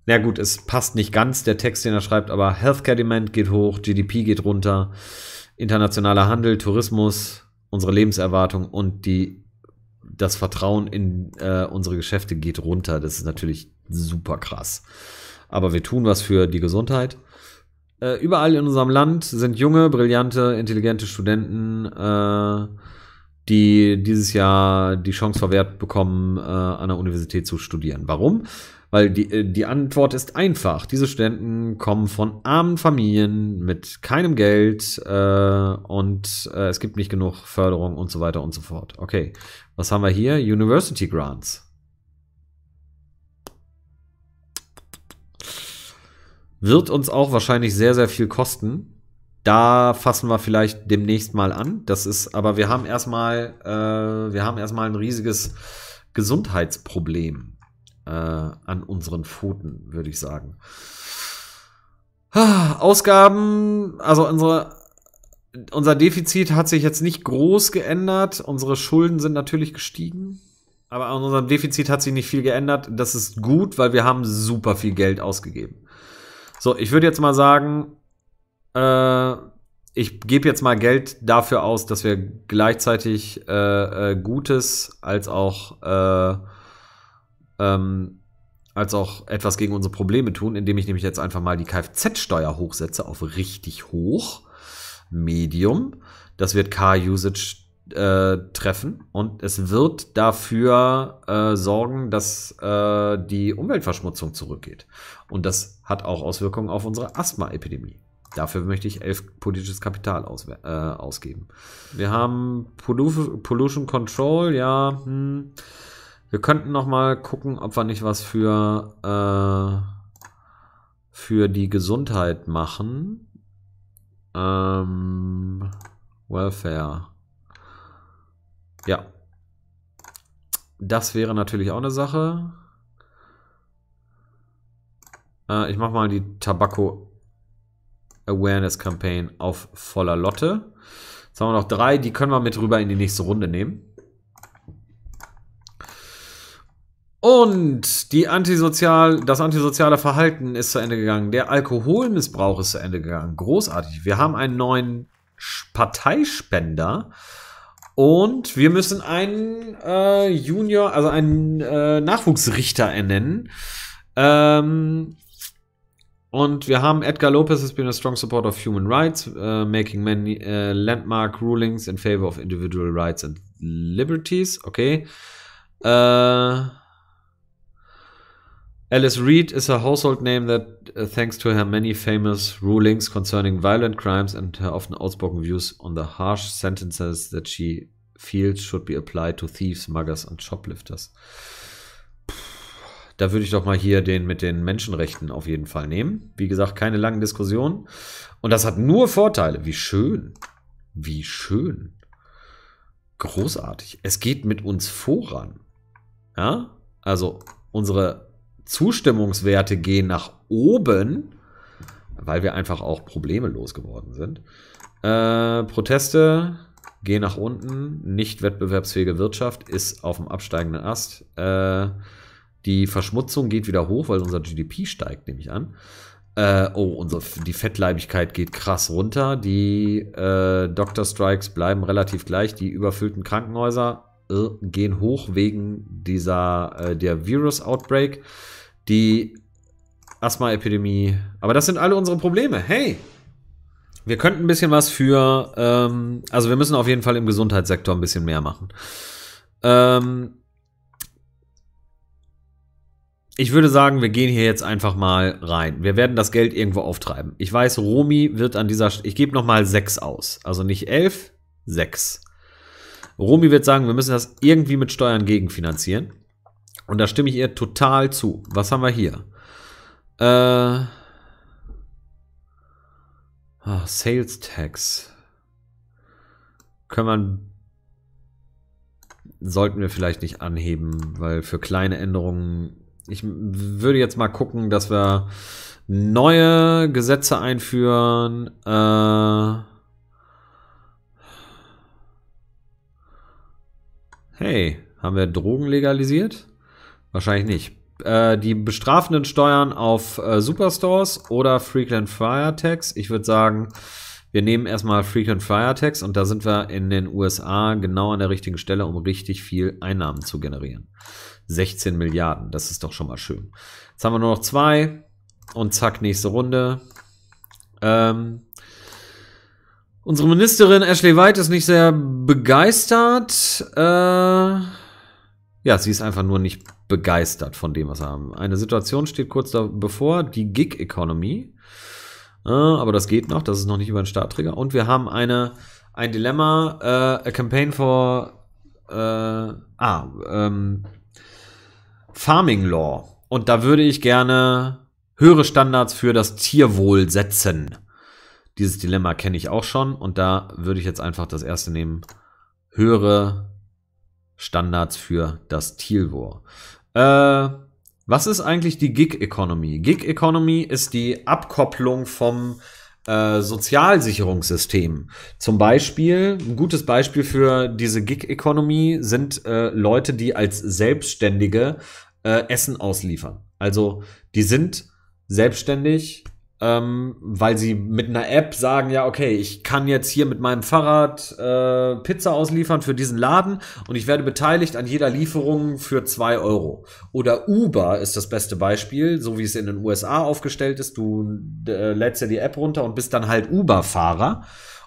na ja gut, es passt nicht ganz, der Text, den er schreibt, aber Healthcare Demand geht hoch, GDP geht runter internationaler Handel, Tourismus, unsere Lebenserwartung und die, das Vertrauen in äh, unsere Geschäfte geht runter. Das ist natürlich super krass. Aber wir tun was für die Gesundheit. Äh, überall in unserem Land sind junge, brillante, intelligente Studenten, äh, die dieses Jahr die Chance verwehrt bekommen, äh, an der Universität zu studieren. Warum? Weil die, äh, die Antwort ist einfach. Diese Studenten kommen von armen Familien mit keinem Geld äh, und äh, es gibt nicht genug Förderung und so weiter und so fort. Okay, was haben wir hier? University Grants. Wird uns auch wahrscheinlich sehr, sehr viel kosten. Da fassen wir vielleicht demnächst mal an. Das ist, aber wir haben erstmal, äh, wir haben erstmal ein riesiges Gesundheitsproblem äh, an unseren Pfoten, würde ich sagen. Ausgaben, also unsere, unser Defizit hat sich jetzt nicht groß geändert. Unsere Schulden sind natürlich gestiegen. Aber an unserem Defizit hat sich nicht viel geändert. Das ist gut, weil wir haben super viel Geld ausgegeben. So, ich würde jetzt mal sagen, äh, ich gebe jetzt mal Geld dafür aus, dass wir gleichzeitig äh, äh, Gutes als auch äh, ähm, als auch etwas gegen unsere Probleme tun, indem ich nämlich jetzt einfach mal die Kfz-Steuer hochsetze auf richtig hoch, Medium. Das wird Car-Usage äh, treffen und es wird dafür äh, sorgen, dass äh, die Umweltverschmutzung zurückgeht. Und das hat auch Auswirkungen auf unsere Asthma-Epidemie. Dafür möchte ich elf politisches Kapital aus, äh, ausgeben. Wir haben Pollution Control, ja. Hm. Wir könnten noch mal gucken, ob wir nicht was für, äh, für die Gesundheit machen. Ähm, Welfare. Ja. Das wäre natürlich auch eine Sache. Äh, ich mache mal die Tabako Awareness Campaign auf voller Lotte. Jetzt haben wir noch drei, die können wir mit rüber in die nächste Runde nehmen. Und die Antisozial, das antisoziale Verhalten ist zu Ende gegangen. Der Alkoholmissbrauch ist zu Ende gegangen. Großartig. Wir haben einen neuen Parteispender. Und wir müssen einen äh, Junior, also einen äh, Nachwuchsrichter ernennen. Ähm, und wir haben Edgar Lopez has been a strong supporter of human rights, uh, making many uh, landmark rulings in favor of individual rights and liberties. Okay. Äh, Alice Reed is a household name that, uh, thanks to her many famous rulings concerning violent crimes and her often outspoken views on the harsh sentences that she feels should be applied to thieves, muggers and shoplifters. Puh, da würde ich doch mal hier den mit den Menschenrechten auf jeden Fall nehmen. Wie gesagt, keine langen Diskussionen. Und das hat nur Vorteile. Wie schön. Wie schön. Großartig. Es geht mit uns voran. Ja? Also unsere Zustimmungswerte gehen nach oben, weil wir einfach auch problemlos geworden sind. Äh, Proteste gehen nach unten. Nicht wettbewerbsfähige Wirtschaft ist auf dem absteigenden Ast. Äh, die Verschmutzung geht wieder hoch, weil unser GDP steigt, nehme ich an. Äh, oh, unsere, die Fettleibigkeit geht krass runter. Die äh, Doctor Strikes bleiben relativ gleich. Die überfüllten Krankenhäuser äh, gehen hoch wegen dieser, äh, der Virus-Outbreak die Asthma-Epidemie. Aber das sind alle unsere Probleme. Hey! Wir könnten ein bisschen was für, ähm, also wir müssen auf jeden Fall im Gesundheitssektor ein bisschen mehr machen. Ähm, ich würde sagen, wir gehen hier jetzt einfach mal rein. Wir werden das Geld irgendwo auftreiben. Ich weiß, Romy wird an dieser, St ich gebe nochmal 6 aus. Also nicht 11, 6. Romy wird sagen, wir müssen das irgendwie mit Steuern gegenfinanzieren. Und da stimme ich ihr total zu. Was haben wir hier? Äh, oh, Sales Tax. Können wir. Sollten wir vielleicht nicht anheben, weil für kleine Änderungen. Ich würde jetzt mal gucken, dass wir neue Gesetze einführen. Äh, hey, haben wir Drogen legalisiert? Wahrscheinlich nicht. Äh, die bestrafenden Steuern auf äh, Superstores oder Frequent Fire Tax. Ich würde sagen, wir nehmen erstmal Frequent Fire Tax und da sind wir in den USA genau an der richtigen Stelle, um richtig viel Einnahmen zu generieren. 16 Milliarden, das ist doch schon mal schön. Jetzt haben wir nur noch zwei und zack, nächste Runde. Ähm, unsere Ministerin Ashley White ist nicht sehr begeistert. Äh, ja, sie ist einfach nur nicht begeistert von dem, was wir haben. Eine Situation steht kurz bevor, die Gig Economy. Äh, aber das geht noch, das ist noch nicht über den Startträger. Und wir haben eine, ein Dilemma, äh, a campaign for äh, ah, ähm, Farming Law. Und da würde ich gerne höhere Standards für das Tierwohl setzen. Dieses Dilemma kenne ich auch schon und da würde ich jetzt einfach das erste nehmen. Höhere Standards. Standards für das Tilvor. Äh, was ist eigentlich die Gig Economy? Gig Economy ist die Abkopplung vom äh, Sozialsicherungssystem. Zum Beispiel, ein gutes Beispiel für diese Gig-Economy sind äh, Leute, die als Selbstständige äh, Essen ausliefern. Also die sind selbstständig, ähm, weil sie mit einer App sagen, ja, okay, ich kann jetzt hier mit meinem Fahrrad äh, Pizza ausliefern für diesen Laden und ich werde beteiligt an jeder Lieferung für zwei Euro. Oder Uber ist das beste Beispiel, so wie es in den USA aufgestellt ist. Du äh, lädst ja die App runter und bist dann halt Uber-Fahrer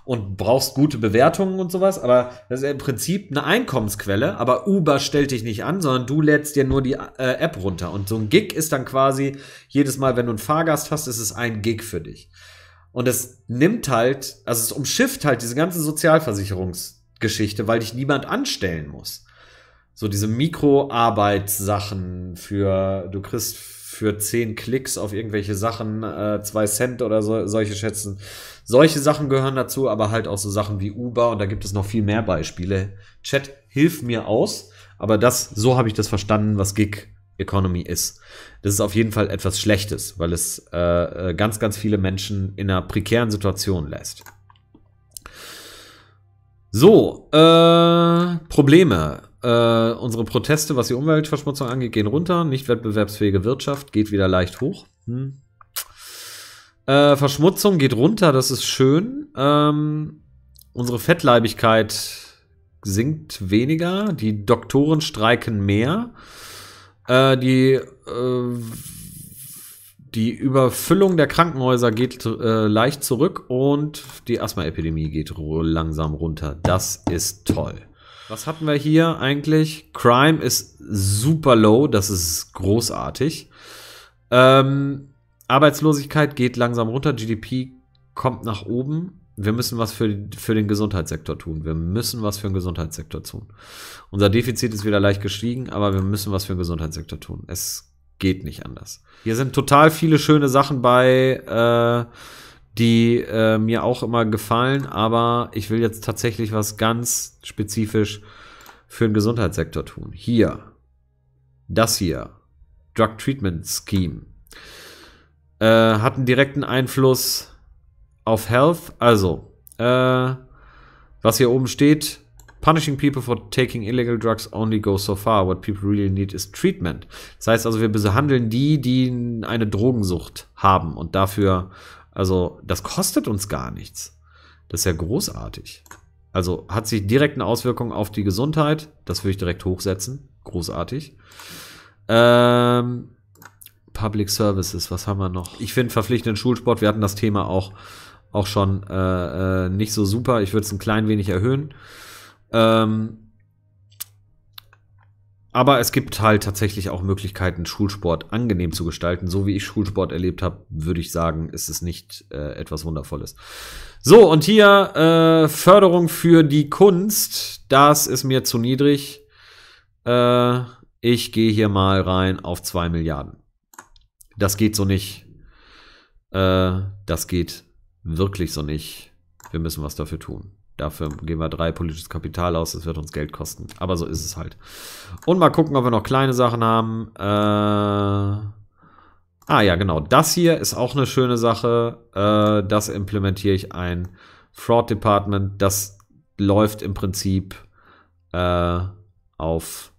und brauchst gute Bewertungen und sowas, aber das ist ja im Prinzip eine Einkommensquelle, aber Uber stellt dich nicht an, sondern du lädst dir nur die äh, App runter und so ein Gig ist dann quasi jedes Mal, wenn du einen Fahrgast hast, ist es ein Gig für dich. Und es nimmt halt, also es umschifft halt diese ganze Sozialversicherungsgeschichte, weil dich niemand anstellen muss. So diese Mikroarbeitssachen für, du kriegst für zehn Klicks auf irgendwelche Sachen, äh, zwei Cent oder so, solche Schätzen, solche Sachen gehören dazu, aber halt auch so Sachen wie Uber und da gibt es noch viel mehr Beispiele. Chat, hilf mir aus, aber das, so habe ich das verstanden, was Gig Economy ist. Das ist auf jeden Fall etwas Schlechtes, weil es äh, äh ganz, ganz viele Menschen in einer prekären Situation lässt. So, äh, Probleme. Äh, unsere Proteste, was die Umweltverschmutzung angeht, gehen runter. Nicht wettbewerbsfähige Wirtschaft geht wieder leicht hoch. Hm. Äh, Verschmutzung geht runter, das ist schön. Ähm, unsere Fettleibigkeit sinkt weniger. Die Doktoren streiken mehr. Äh, die, äh, die Überfüllung der Krankenhäuser geht äh, leicht zurück und die Asthma-Epidemie geht langsam runter. Das ist toll. Was hatten wir hier eigentlich? Crime ist super low, das ist großartig. Ähm, Arbeitslosigkeit geht langsam runter, GDP kommt nach oben. Wir müssen was für, für den Gesundheitssektor tun. Wir müssen was für den Gesundheitssektor tun. Unser Defizit ist wieder leicht gestiegen, aber wir müssen was für den Gesundheitssektor tun. Es geht nicht anders. Hier sind total viele schöne Sachen bei, äh, die äh, mir auch immer gefallen, aber ich will jetzt tatsächlich was ganz spezifisch für den Gesundheitssektor tun. Hier, das hier, Drug Treatment Scheme. Äh, hat einen direkten Einfluss auf Health. Also, äh, was hier oben steht, Punishing people for taking illegal drugs only goes so far. What people really need is treatment. Das heißt also, wir behandeln die, die eine Drogensucht haben und dafür, also das kostet uns gar nichts. Das ist ja großartig. Also hat sich direkten Auswirkungen auf die Gesundheit. Das würde ich direkt hochsetzen. Großartig. Ähm, Public Services, was haben wir noch? Ich finde verpflichtenden Schulsport, wir hatten das Thema auch, auch schon äh, äh, nicht so super. Ich würde es ein klein wenig erhöhen. Ähm, aber es gibt halt tatsächlich auch Möglichkeiten, Schulsport angenehm zu gestalten. So wie ich Schulsport erlebt habe, würde ich sagen, ist es nicht äh, etwas Wundervolles. So, und hier äh, Förderung für die Kunst. Das ist mir zu niedrig. Äh, ich gehe hier mal rein auf 2 Milliarden das geht so nicht. Äh, das geht wirklich so nicht. Wir müssen was dafür tun. Dafür geben wir drei politisches Kapital aus, das wird uns Geld kosten. Aber so ist es halt. Und mal gucken, ob wir noch kleine Sachen haben. Äh, ah ja, genau. Das hier ist auch eine schöne Sache. Äh, das implementiere ich ein. Fraud Department, das läuft im Prinzip äh, auf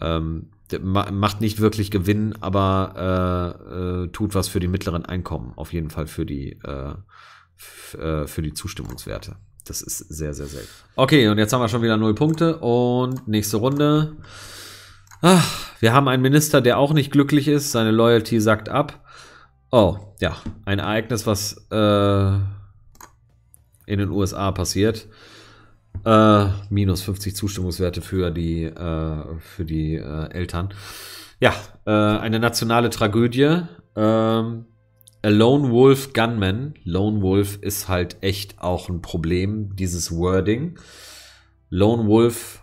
ähm, macht nicht wirklich Gewinn, aber äh, äh, tut was für die mittleren Einkommen, auf jeden Fall für die, äh, äh, für die Zustimmungswerte. Das ist sehr, sehr selten. Okay, und jetzt haben wir schon wieder null Punkte und nächste Runde. Ach, wir haben einen Minister, der auch nicht glücklich ist, seine Loyalty sagt ab. Oh, ja, ein Ereignis, was äh, in den USA passiert. Äh, minus 50 Zustimmungswerte für die, äh, für die äh, Eltern. Ja, äh, eine nationale Tragödie. Ähm, A Lone Wolf Gunman. Lone Wolf ist halt echt auch ein Problem, dieses Wording. Lone Wolf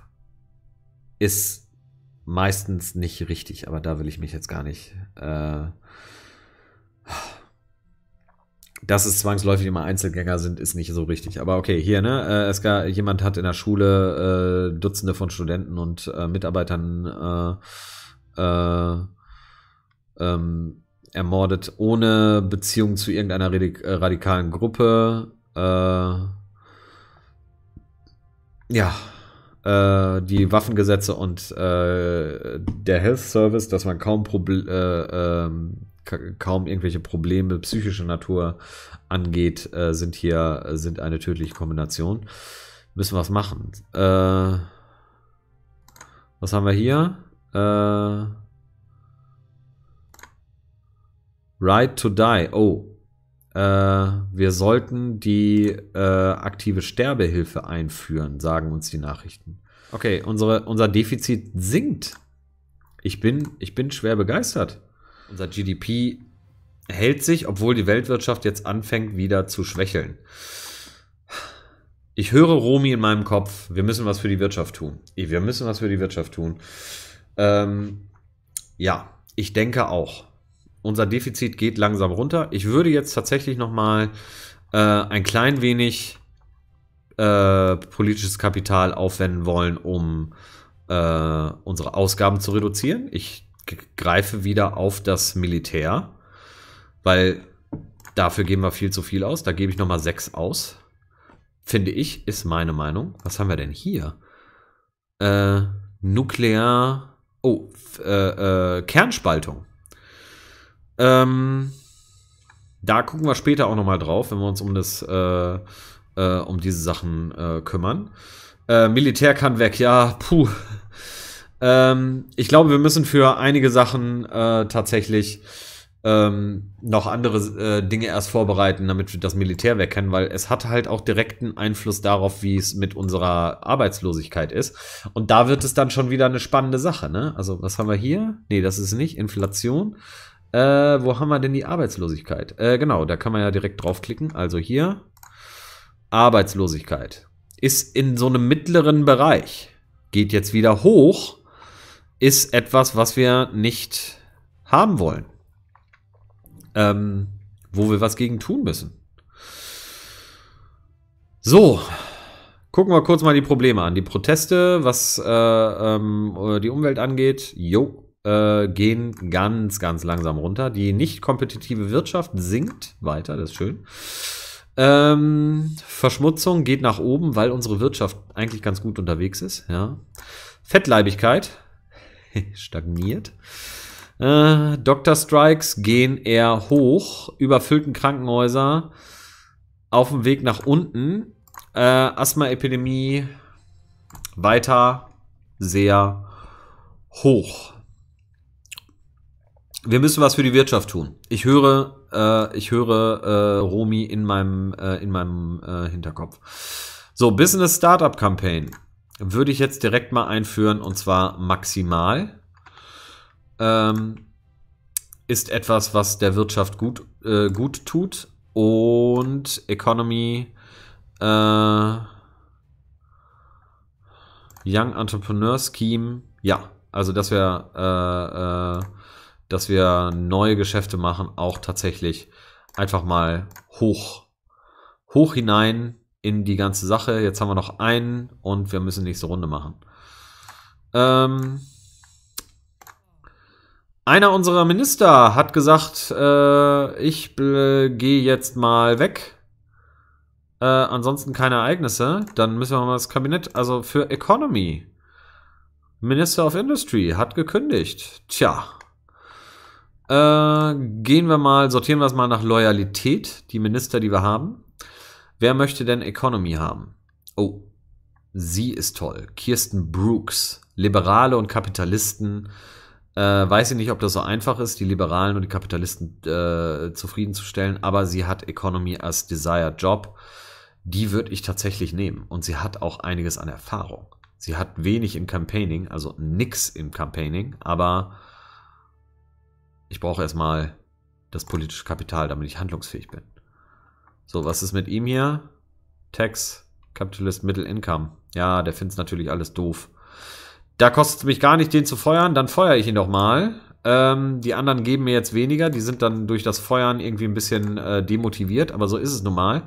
ist meistens nicht richtig, aber da will ich mich jetzt gar nicht. Äh, dass es zwangsläufig immer Einzelgänger sind, ist nicht so richtig. Aber okay, hier, ne? Äh, es gab, jemand hat in der Schule äh, Dutzende von Studenten und äh, Mitarbeitern äh, äh ähm, ermordet, ohne Beziehung zu irgendeiner radik äh, radikalen Gruppe. ja, die Waffengesetze und der Health Service, dass man kaum Probleme ähm, kaum irgendwelche Probleme psychischer Natur angeht, äh, sind hier sind eine tödliche Kombination. Müssen wir was machen. Äh, was haben wir hier? Äh, right to die. Oh. Äh, wir sollten die äh, aktive Sterbehilfe einführen, sagen uns die Nachrichten. Okay, unsere, unser Defizit sinkt. Ich bin, ich bin schwer begeistert unser GDP hält sich, obwohl die Weltwirtschaft jetzt anfängt wieder zu schwächeln. Ich höre Romi in meinem Kopf, wir müssen was für die Wirtschaft tun. Wir müssen was für die Wirtschaft tun. Ähm, ja, ich denke auch. Unser Defizit geht langsam runter. Ich würde jetzt tatsächlich nochmal äh, ein klein wenig äh, politisches Kapital aufwenden wollen, um äh, unsere Ausgaben zu reduzieren. Ich greife wieder auf das Militär, weil dafür geben wir viel zu viel aus. Da gebe ich nochmal 6 aus. Finde ich, ist meine Meinung. Was haben wir denn hier? Äh, Nuklear. Oh, äh, äh, Kernspaltung. Ähm, da gucken wir später auch nochmal drauf, wenn wir uns um das, äh, äh um diese Sachen äh, kümmern. Äh, Militär kann weg, ja, puh, ähm, ich glaube, wir müssen für einige Sachen äh, tatsächlich ähm, noch andere äh, Dinge erst vorbereiten, damit wir das Militär weg weil es hat halt auch direkten Einfluss darauf, wie es mit unserer Arbeitslosigkeit ist. Und da wird es dann schon wieder eine spannende Sache, ne? Also, was haben wir hier? Nee, das ist nicht. Inflation. Äh, wo haben wir denn die Arbeitslosigkeit? Äh, genau, da kann man ja direkt draufklicken. Also hier. Arbeitslosigkeit. Ist in so einem mittleren Bereich. Geht jetzt wieder hoch ist etwas, was wir nicht haben wollen. Ähm, wo wir was gegen tun müssen. So, gucken wir kurz mal die Probleme an. Die Proteste, was äh, ähm, die Umwelt angeht, jo, äh, gehen ganz, ganz langsam runter. Die nicht kompetitive Wirtschaft sinkt weiter, das ist schön. Ähm, Verschmutzung geht nach oben, weil unsere Wirtschaft eigentlich ganz gut unterwegs ist. Ja. Fettleibigkeit stagniert. Äh, Dr. Strikes gehen eher hoch, überfüllten Krankenhäuser, auf dem Weg nach unten. Äh, Asthma-Epidemie weiter sehr hoch. Wir müssen was für die Wirtschaft tun. Ich höre, äh, ich höre äh, Romi in meinem, äh, in meinem äh, Hinterkopf. So, Business Startup Campaign würde ich jetzt direkt mal einführen und zwar maximal. Ähm, ist etwas, was der Wirtschaft gut, äh, gut tut und Economy. Äh, Young Entrepreneur Scheme, ja, also dass wir, äh, äh, dass wir neue Geschäfte machen, auch tatsächlich einfach mal hoch, hoch hinein in die ganze Sache. Jetzt haben wir noch einen und wir müssen nächste Runde machen. Ähm, einer unserer Minister hat gesagt, äh, ich gehe jetzt mal weg. Äh, ansonsten keine Ereignisse. Dann müssen wir mal das Kabinett, also für Economy. Minister of Industry hat gekündigt. Tja. Äh, gehen wir mal, sortieren wir es mal nach Loyalität, die Minister, die wir haben. Wer möchte denn Economy haben? Oh, sie ist toll. Kirsten Brooks. Liberale und Kapitalisten. Äh, weiß ich nicht, ob das so einfach ist, die Liberalen und die Kapitalisten äh, zufriedenzustellen, aber sie hat Economy als Desired Job. Die würde ich tatsächlich nehmen. Und sie hat auch einiges an Erfahrung. Sie hat wenig im Campaigning, also nix im Campaigning, aber ich brauche erstmal das politische Kapital, damit ich handlungsfähig bin. So, was ist mit ihm hier? Tax, Capitalist, Middle Income. Ja, der findet es natürlich alles doof. Da kostet es mich gar nicht, den zu feuern. Dann feuere ich ihn doch mal. Ähm, die anderen geben mir jetzt weniger. Die sind dann durch das Feuern irgendwie ein bisschen äh, demotiviert. Aber so ist es nun mal.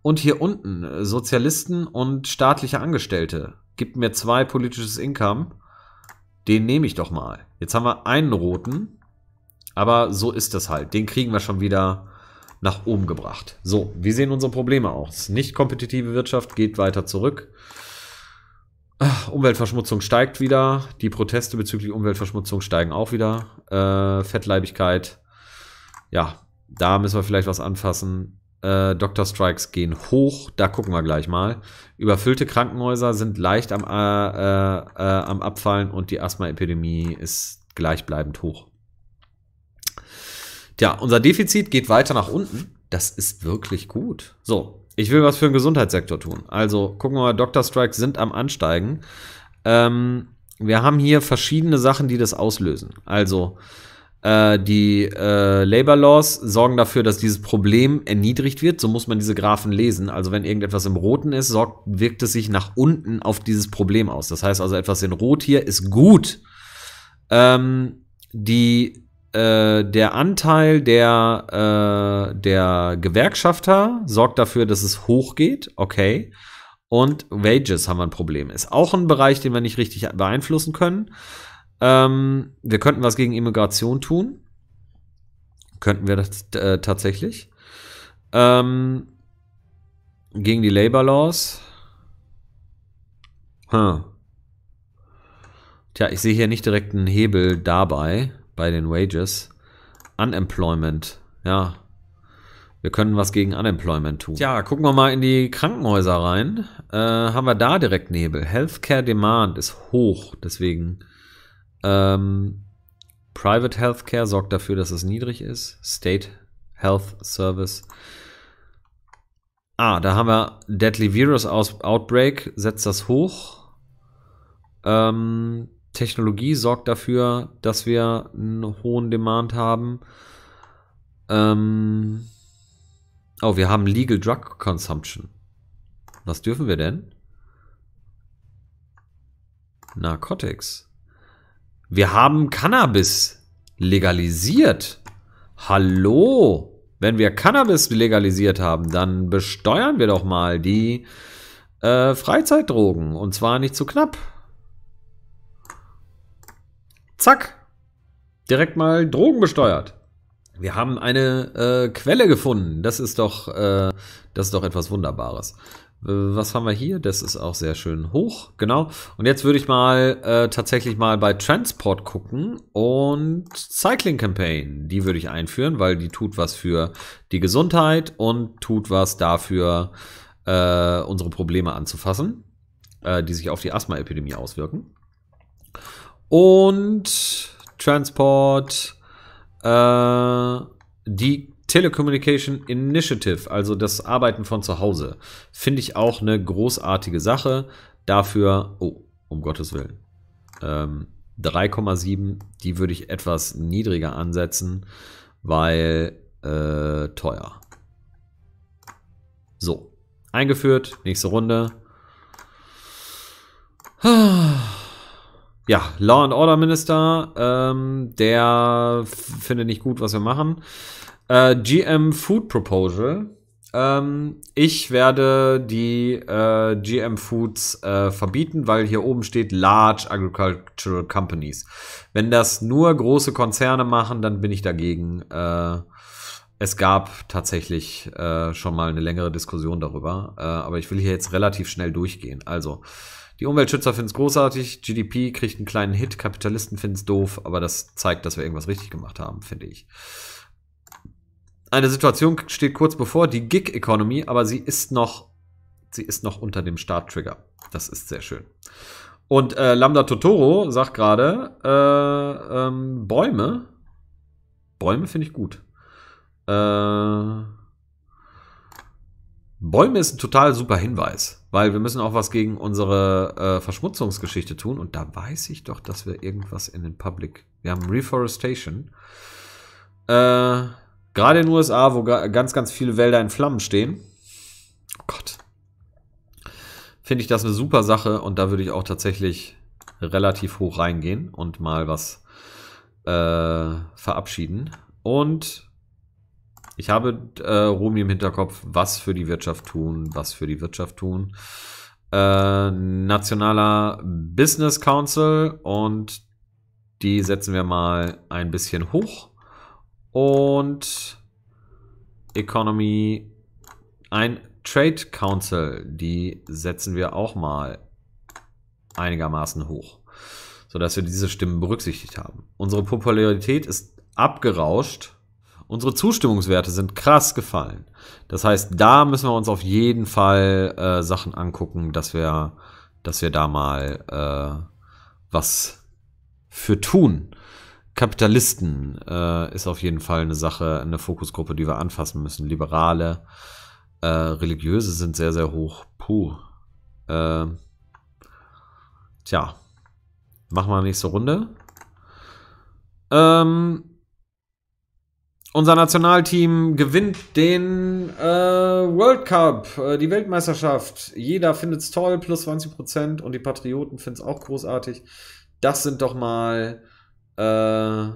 Und hier unten, Sozialisten und staatliche Angestellte. Gibt mir zwei politisches Income. Den nehme ich doch mal. Jetzt haben wir einen roten. Aber so ist das halt. Den kriegen wir schon wieder nach oben gebracht. So, wie sehen unsere Probleme aus? Nicht kompetitive Wirtschaft geht weiter zurück. Umweltverschmutzung steigt wieder. Die Proteste bezüglich Umweltverschmutzung steigen auch wieder. Äh, Fettleibigkeit. Ja, da müssen wir vielleicht was anfassen. Äh, Doctor Strikes gehen hoch. Da gucken wir gleich mal. Überfüllte Krankenhäuser sind leicht am, äh, äh, äh am Abfallen und die Asthma-Epidemie ist gleichbleibend hoch. Tja, unser Defizit geht weiter nach unten. Das ist wirklich gut. So, ich will was für den Gesundheitssektor tun. Also gucken wir mal, Dr. Strikes sind am Ansteigen. Ähm, wir haben hier verschiedene Sachen, die das auslösen. Also äh, die äh, Labor Laws sorgen dafür, dass dieses Problem erniedrigt wird. So muss man diese Graphen lesen. Also wenn irgendetwas im Roten ist, sorgt, wirkt es sich nach unten auf dieses Problem aus. Das heißt also, etwas in Rot hier ist gut. Ähm, die äh, der Anteil der, äh, der Gewerkschafter sorgt dafür, dass es hochgeht, okay. Und Wages haben wir ein Problem. Ist auch ein Bereich, den wir nicht richtig beeinflussen können. Ähm, wir könnten was gegen Immigration tun. Könnten wir das äh, tatsächlich. Ähm, gegen die Labor Laws. Hm. Tja, ich sehe hier nicht direkt einen Hebel dabei bei den Wages. Unemployment, ja. Wir können was gegen Unemployment tun. Ja, gucken wir mal in die Krankenhäuser rein. Äh, haben wir da direkt Nebel. Healthcare Demand ist hoch, deswegen. Ähm, Private Healthcare sorgt dafür, dass es niedrig ist. State Health Service. Ah, da haben wir Deadly Virus Outbreak, setzt das hoch. Ähm, Technologie sorgt dafür, dass wir einen hohen Demand haben. Ähm oh, wir haben Legal Drug Consumption. Was dürfen wir denn? Narcotics. Wir haben Cannabis legalisiert. Hallo. Wenn wir Cannabis legalisiert haben, dann besteuern wir doch mal die äh, Freizeitdrogen. Und zwar nicht zu knapp zack, direkt mal Drogen besteuert. Wir haben eine äh, Quelle gefunden. Das ist doch, äh, das ist doch etwas Wunderbares. Äh, was haben wir hier? Das ist auch sehr schön hoch, genau. Und jetzt würde ich mal äh, tatsächlich mal bei Transport gucken und Cycling Campaign. Die würde ich einführen, weil die tut was für die Gesundheit und tut was dafür, äh, unsere Probleme anzufassen, die sich auf die Asthma-Epidemie auswirken und Transport äh, die Telecommunication Initiative, also das Arbeiten von zu Hause. Finde ich auch eine großartige Sache. Dafür, oh, um Gottes Willen. Ähm, 3,7, die würde ich etwas niedriger ansetzen, weil äh, teuer. So, eingeführt, nächste Runde. Ah ja, Law and Order Minister, ähm, der findet nicht gut, was wir machen. Äh, GM Food Proposal. Ähm, ich werde die äh, GM Foods äh, verbieten, weil hier oben steht Large Agricultural Companies. Wenn das nur große Konzerne machen, dann bin ich dagegen. Äh, es gab tatsächlich äh, schon mal eine längere Diskussion darüber, äh, aber ich will hier jetzt relativ schnell durchgehen. Also, die Umweltschützer finden es großartig, GDP kriegt einen kleinen Hit, Kapitalisten finden es doof, aber das zeigt, dass wir irgendwas richtig gemacht haben, finde ich. Eine Situation steht kurz bevor, die Gig-Economy, aber sie ist noch, sie ist noch unter dem Start-Trigger. Das ist sehr schön. Und äh, Lambda Totoro sagt gerade, äh, ähm, Bäume. Bäume finde ich gut. Äh, Bäume ist ein total super Hinweis, weil wir müssen auch was gegen unsere äh, Verschmutzungsgeschichte tun. Und da weiß ich doch, dass wir irgendwas in den Public. Wir haben Reforestation. Äh, gerade in den USA, wo ganz, ganz viele Wälder in Flammen stehen. Oh Gott. Finde ich das eine super Sache und da würde ich auch tatsächlich relativ hoch reingehen und mal was äh, verabschieden. Und ich habe äh, Romy im Hinterkopf, was für die Wirtschaft tun, was für die Wirtschaft tun. Äh, Nationaler Business Council und die setzen wir mal ein bisschen hoch. Und Economy, ein Trade Council, die setzen wir auch mal einigermaßen hoch, sodass wir diese Stimmen berücksichtigt haben. Unsere Popularität ist abgerauscht Unsere Zustimmungswerte sind krass gefallen. Das heißt, da müssen wir uns auf jeden Fall äh, Sachen angucken, dass wir, dass wir da mal äh, was für tun. Kapitalisten äh, ist auf jeden Fall eine Sache, eine Fokusgruppe, die wir anfassen müssen. Liberale, äh, Religiöse sind sehr, sehr hoch. Puh. Äh, tja. Machen wir nächste Runde. Ähm, unser Nationalteam gewinnt den äh, World Cup, äh, die Weltmeisterschaft. Jeder findet es toll, plus 20 Prozent. Und die Patrioten finden es auch großartig. Das sind doch mal, äh,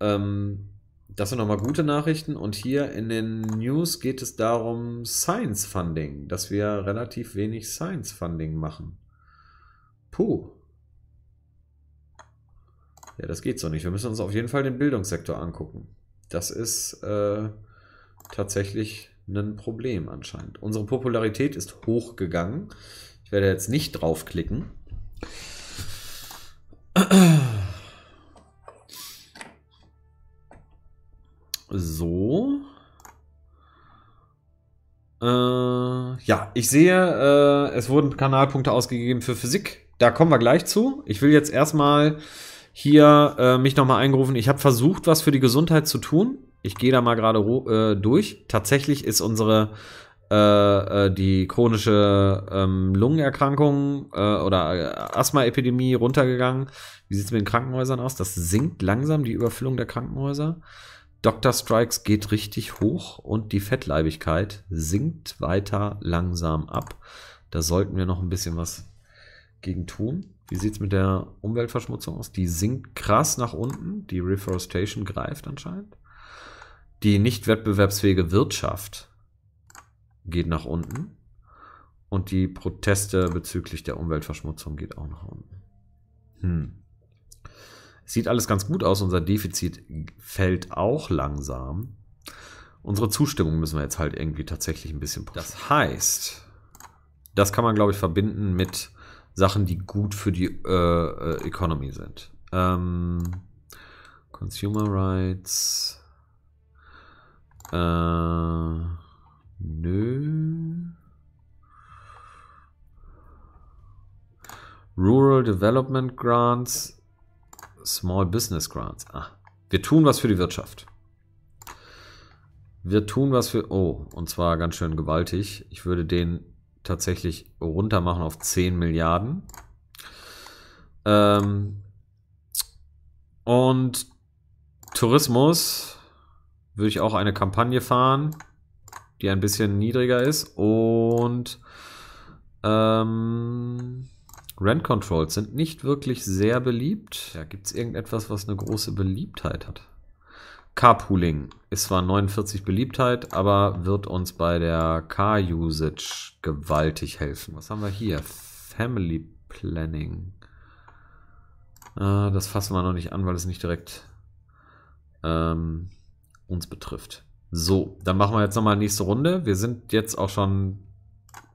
ähm, das sind doch mal gute Nachrichten. Und hier in den News geht es darum Science Funding, dass wir relativ wenig Science Funding machen. Puh. Ja, das geht so nicht. Wir müssen uns auf jeden Fall den Bildungssektor angucken. Das ist äh, tatsächlich ein Problem anscheinend. Unsere Popularität ist hochgegangen. Ich werde jetzt nicht draufklicken. So. Äh, ja, ich sehe, äh, es wurden Kanalpunkte ausgegeben für Physik. Da kommen wir gleich zu. Ich will jetzt erstmal hier äh, mich nochmal eingerufen. Ich habe versucht, was für die Gesundheit zu tun. Ich gehe da mal gerade äh, durch. Tatsächlich ist unsere äh, äh die chronische ähm, Lungenerkrankung äh, oder äh, Asthma-Epidemie runtergegangen. Wie sieht es mit den Krankenhäusern aus? Das sinkt langsam, die Überfüllung der Krankenhäuser. Dr. Strikes geht richtig hoch und die Fettleibigkeit sinkt weiter langsam ab. Da sollten wir noch ein bisschen was gegen tun. Wie sieht es mit der Umweltverschmutzung aus? Die sinkt krass nach unten. Die Reforestation greift anscheinend. Die nicht wettbewerbsfähige Wirtschaft geht nach unten. Und die Proteste bezüglich der Umweltverschmutzung geht auch nach unten. Hm. Sieht alles ganz gut aus. Unser Defizit fällt auch langsam. Unsere Zustimmung müssen wir jetzt halt irgendwie tatsächlich ein bisschen pushen. Das heißt, das kann man, glaube ich, verbinden mit Sachen, die gut für die äh, äh, Economy sind. Ähm, Consumer Rights. Äh, nö. Rural Development Grants. Small Business Grants. Ah, wir tun was für die Wirtschaft. Wir tun was für... Oh, und zwar ganz schön gewaltig. Ich würde den tatsächlich runter machen auf 10 Milliarden. Ähm, und Tourismus würde ich auch eine Kampagne fahren, die ein bisschen niedriger ist. Und ähm, Rent Controls sind nicht wirklich sehr beliebt. Ja, Gibt es irgendetwas, was eine große Beliebtheit hat? Carpooling ist zwar 49 Beliebtheit, aber wird uns bei der Car-Usage gewaltig helfen. Was haben wir hier? Family Planning. Äh, das fassen wir noch nicht an, weil es nicht direkt ähm, uns betrifft. So, dann machen wir jetzt nochmal nächste Runde. Wir sind jetzt auch schon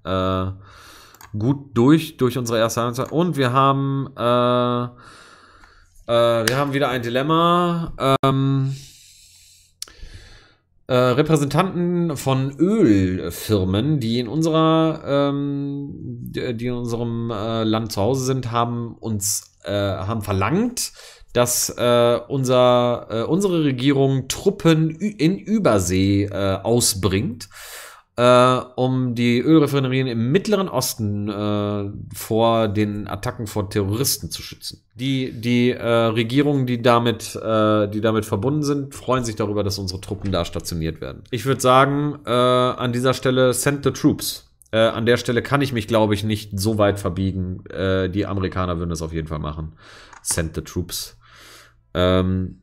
äh, gut durch, durch unsere erste Handlung. Und wir haben, äh, äh, wir haben wieder ein Dilemma. Ähm, äh, Repräsentanten von Ölfirmen, die in unserer, ähm, die in unserem äh, Land zu Hause sind, haben uns äh, haben verlangt, dass äh, unser, äh, unsere Regierung Truppen in Übersee äh, ausbringt äh, um die Ölrefinerien im Mittleren Osten äh, vor den Attacken von Terroristen zu schützen. Die, die äh, Regierungen, die damit, äh, die damit verbunden sind, freuen sich darüber, dass unsere Truppen da stationiert werden. Ich würde sagen, äh, an dieser Stelle send the troops. Äh, an der Stelle kann ich mich, glaube ich, nicht so weit verbiegen. Äh, die Amerikaner würden das auf jeden Fall machen. Send the troops. Ähm,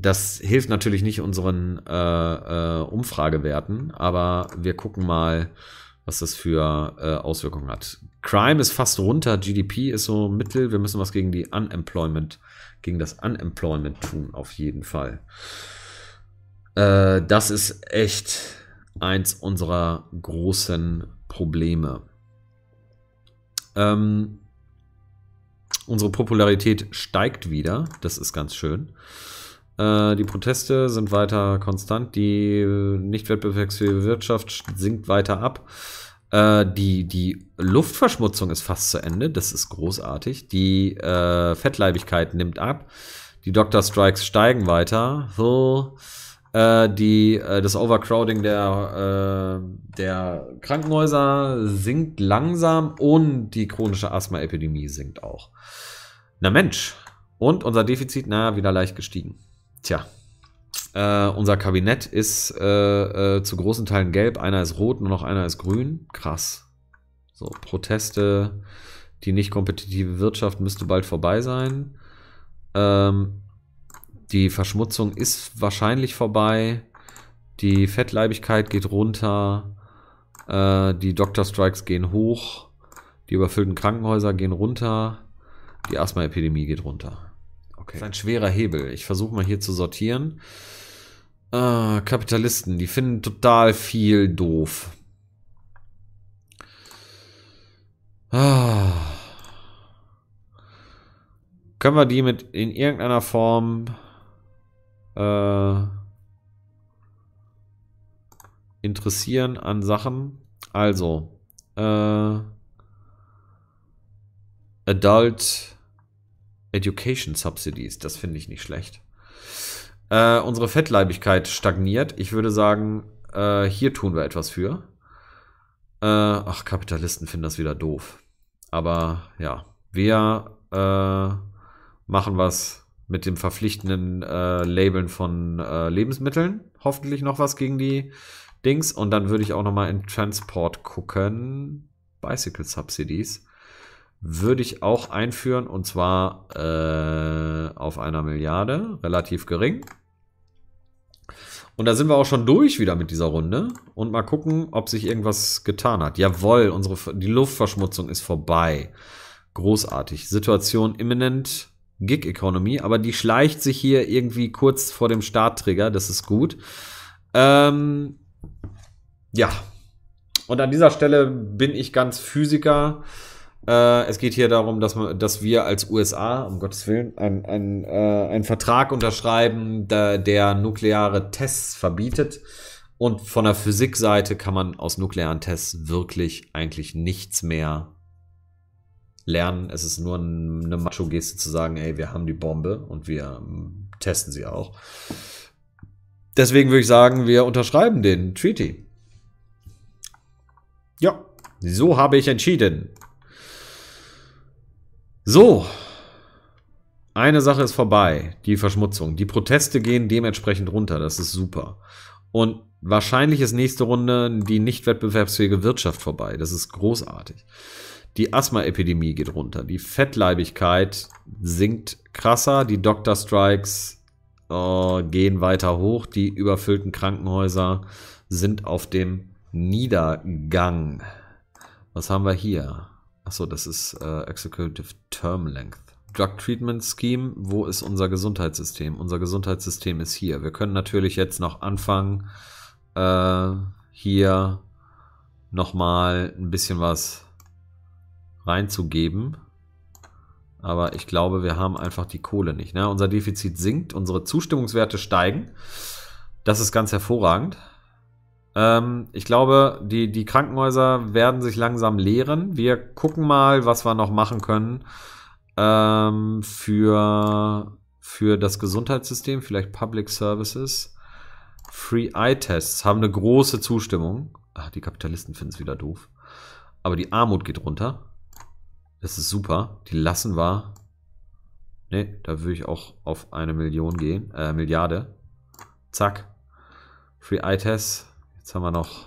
das hilft natürlich nicht unseren äh, äh, Umfragewerten, aber wir gucken mal, was das für äh, Auswirkungen hat. Crime ist fast runter, GDP ist so mittel. Wir müssen was gegen die Unemployment, gegen das Unemployment tun, auf jeden Fall. Äh, das ist echt eins unserer großen Probleme. Ähm, unsere Popularität steigt wieder. Das ist ganz schön. Äh, die Proteste sind weiter konstant, die äh, nicht wettbewerbsfähige Wirtschaft sinkt weiter ab. Äh, die, die Luftverschmutzung ist fast zu Ende, das ist großartig. Die äh, Fettleibigkeit nimmt ab. Die Doctor Strikes steigen weiter. So, äh, die, äh, das Overcrowding der, der Krankenhäuser sinkt langsam und die chronische Asthma-Epidemie sinkt auch. Na Mensch. Und unser Defizit, naja, wieder leicht gestiegen. Tja. Äh, unser Kabinett ist äh, äh, zu großen Teilen gelb, einer ist rot, nur noch einer ist grün. Krass. So, Proteste, die nicht kompetitive Wirtschaft müsste bald vorbei sein. Ähm, die Verschmutzung ist wahrscheinlich vorbei. Die Fettleibigkeit geht runter. Äh, die Doctor Strikes gehen hoch. Die überfüllten Krankenhäuser gehen runter. Die Asthma-Epidemie geht runter okay. Das ist ein schwerer Hebel. Ich versuche mal hier zu sortieren. Äh, Kapitalisten, die finden total viel doof. Ah. Können wir die mit in irgendeiner Form äh, interessieren an Sachen? Also, äh, Adult Education Subsidies. Das finde ich nicht schlecht. Äh, unsere Fettleibigkeit stagniert. Ich würde sagen, äh, hier tun wir etwas für. Äh, ach, Kapitalisten finden das wieder doof. Aber ja, wir äh, machen was mit dem verpflichtenden äh, Labeln von äh, Lebensmitteln. Hoffentlich noch was gegen die Dings. Und dann würde ich auch noch mal in Transport gucken. Bicycle Subsidies würde ich auch einführen und zwar äh, auf einer Milliarde, relativ gering. Und da sind wir auch schon durch wieder mit dieser Runde und mal gucken, ob sich irgendwas getan hat. Jawohl, unsere, die Luftverschmutzung ist vorbei. Großartig. Situation imminent, Gig-Economy, aber die schleicht sich hier irgendwie kurz vor dem Starttrigger, das ist gut. Ähm, ja. Und an dieser Stelle bin ich ganz Physiker. Äh, es geht hier darum, dass, man, dass wir als USA, um Gottes Willen, einen ein, äh, einen Vertrag unterschreiben, der, der nukleare Tests verbietet. Und von der Physikseite kann man aus nuklearen Tests wirklich eigentlich nichts mehr lernen. Es ist nur eine Macho-Geste zu sagen, ey, wir haben die Bombe und wir ähm, testen sie auch. Deswegen würde ich sagen, wir unterschreiben den Treaty. Ja, so habe ich entschieden. So, eine Sache ist vorbei, die Verschmutzung. Die Proteste gehen dementsprechend runter, das ist super. Und wahrscheinlich ist nächste Runde die nicht wettbewerbsfähige Wirtschaft vorbei, das ist großartig. Die Asthma-Epidemie geht runter, die Fettleibigkeit sinkt krasser, die Doctor-Strikes äh, gehen weiter hoch, die überfüllten Krankenhäuser sind auf dem Niedergang. Was haben wir hier? Achso, das ist äh, Executive Term Length. Drug Treatment Scheme, wo ist unser Gesundheitssystem? Unser Gesundheitssystem ist hier. Wir können natürlich jetzt noch anfangen, äh, hier nochmal ein bisschen was reinzugeben. Aber ich glaube, wir haben einfach die Kohle nicht. Ne? Unser Defizit sinkt, unsere Zustimmungswerte steigen. Das ist ganz hervorragend. Ähm, ich glaube, die, die Krankenhäuser werden sich langsam leeren. Wir gucken mal, was wir noch machen können ähm, für, für das Gesundheitssystem, vielleicht Public Services. Free Eye Tests haben eine große Zustimmung. Ach, die Kapitalisten finden es wieder doof. Aber die Armut geht runter. Das ist super. Die lassen wir. Ne, da würde ich auch auf eine Million gehen. Äh, Milliarde. Zack. Free Eye Tests. Jetzt haben wir noch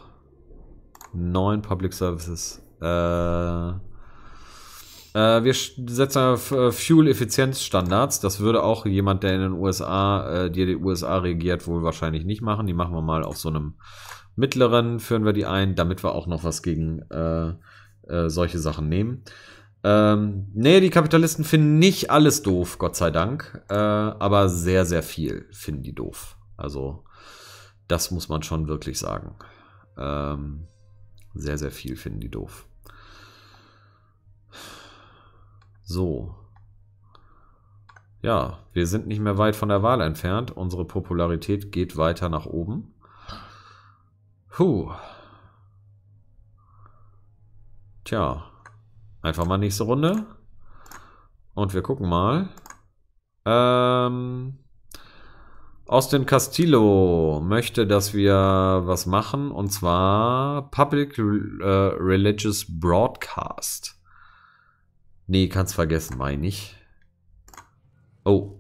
neun Public Services. Äh, äh, wir setzen auf äh, fuel standards Das würde auch jemand, der in den USA, äh, die die USA regiert, wohl wahrscheinlich nicht machen. Die machen wir mal auf so einem mittleren, führen wir die ein, damit wir auch noch was gegen äh, äh solche Sachen nehmen. Ähm, nee, die Kapitalisten finden nicht alles doof, Gott sei Dank. Äh, aber sehr, sehr viel finden die doof. Also das muss man schon wirklich sagen. Ähm, sehr, sehr viel finden die doof. So. Ja, wir sind nicht mehr weit von der Wahl entfernt. Unsere Popularität geht weiter nach oben. Puh. Tja. Einfach mal nächste Runde. Und wir gucken mal. Ähm, Austin Castillo möchte, dass wir was machen und zwar Public Re äh, Religious Broadcast. Nee, kann's vergessen, meine ich. Oh.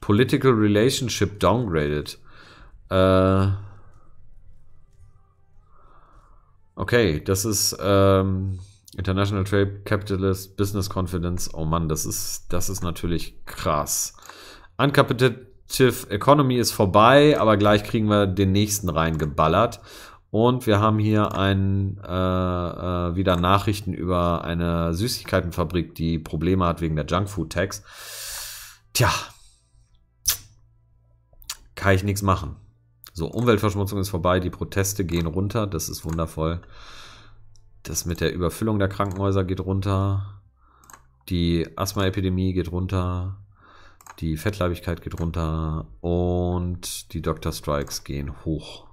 Political Relationship Downgraded. Äh. Okay, das ist ähm, International Trade Capitalist Business Confidence. Oh Mann, das ist, das ist natürlich krass. Uncapitalist. Chief Economy ist vorbei, aber gleich kriegen wir den nächsten reingeballert. Und wir haben hier ein, äh, äh, wieder Nachrichten über eine Süßigkeitenfabrik, die Probleme hat wegen der Junkfood-Tax. Tja, kann ich nichts machen. So, Umweltverschmutzung ist vorbei, die Proteste gehen runter, das ist wundervoll. Das mit der Überfüllung der Krankenhäuser geht runter, die Asthma-Epidemie geht runter, die Fettleibigkeit geht runter und die Dr. Strikes gehen hoch.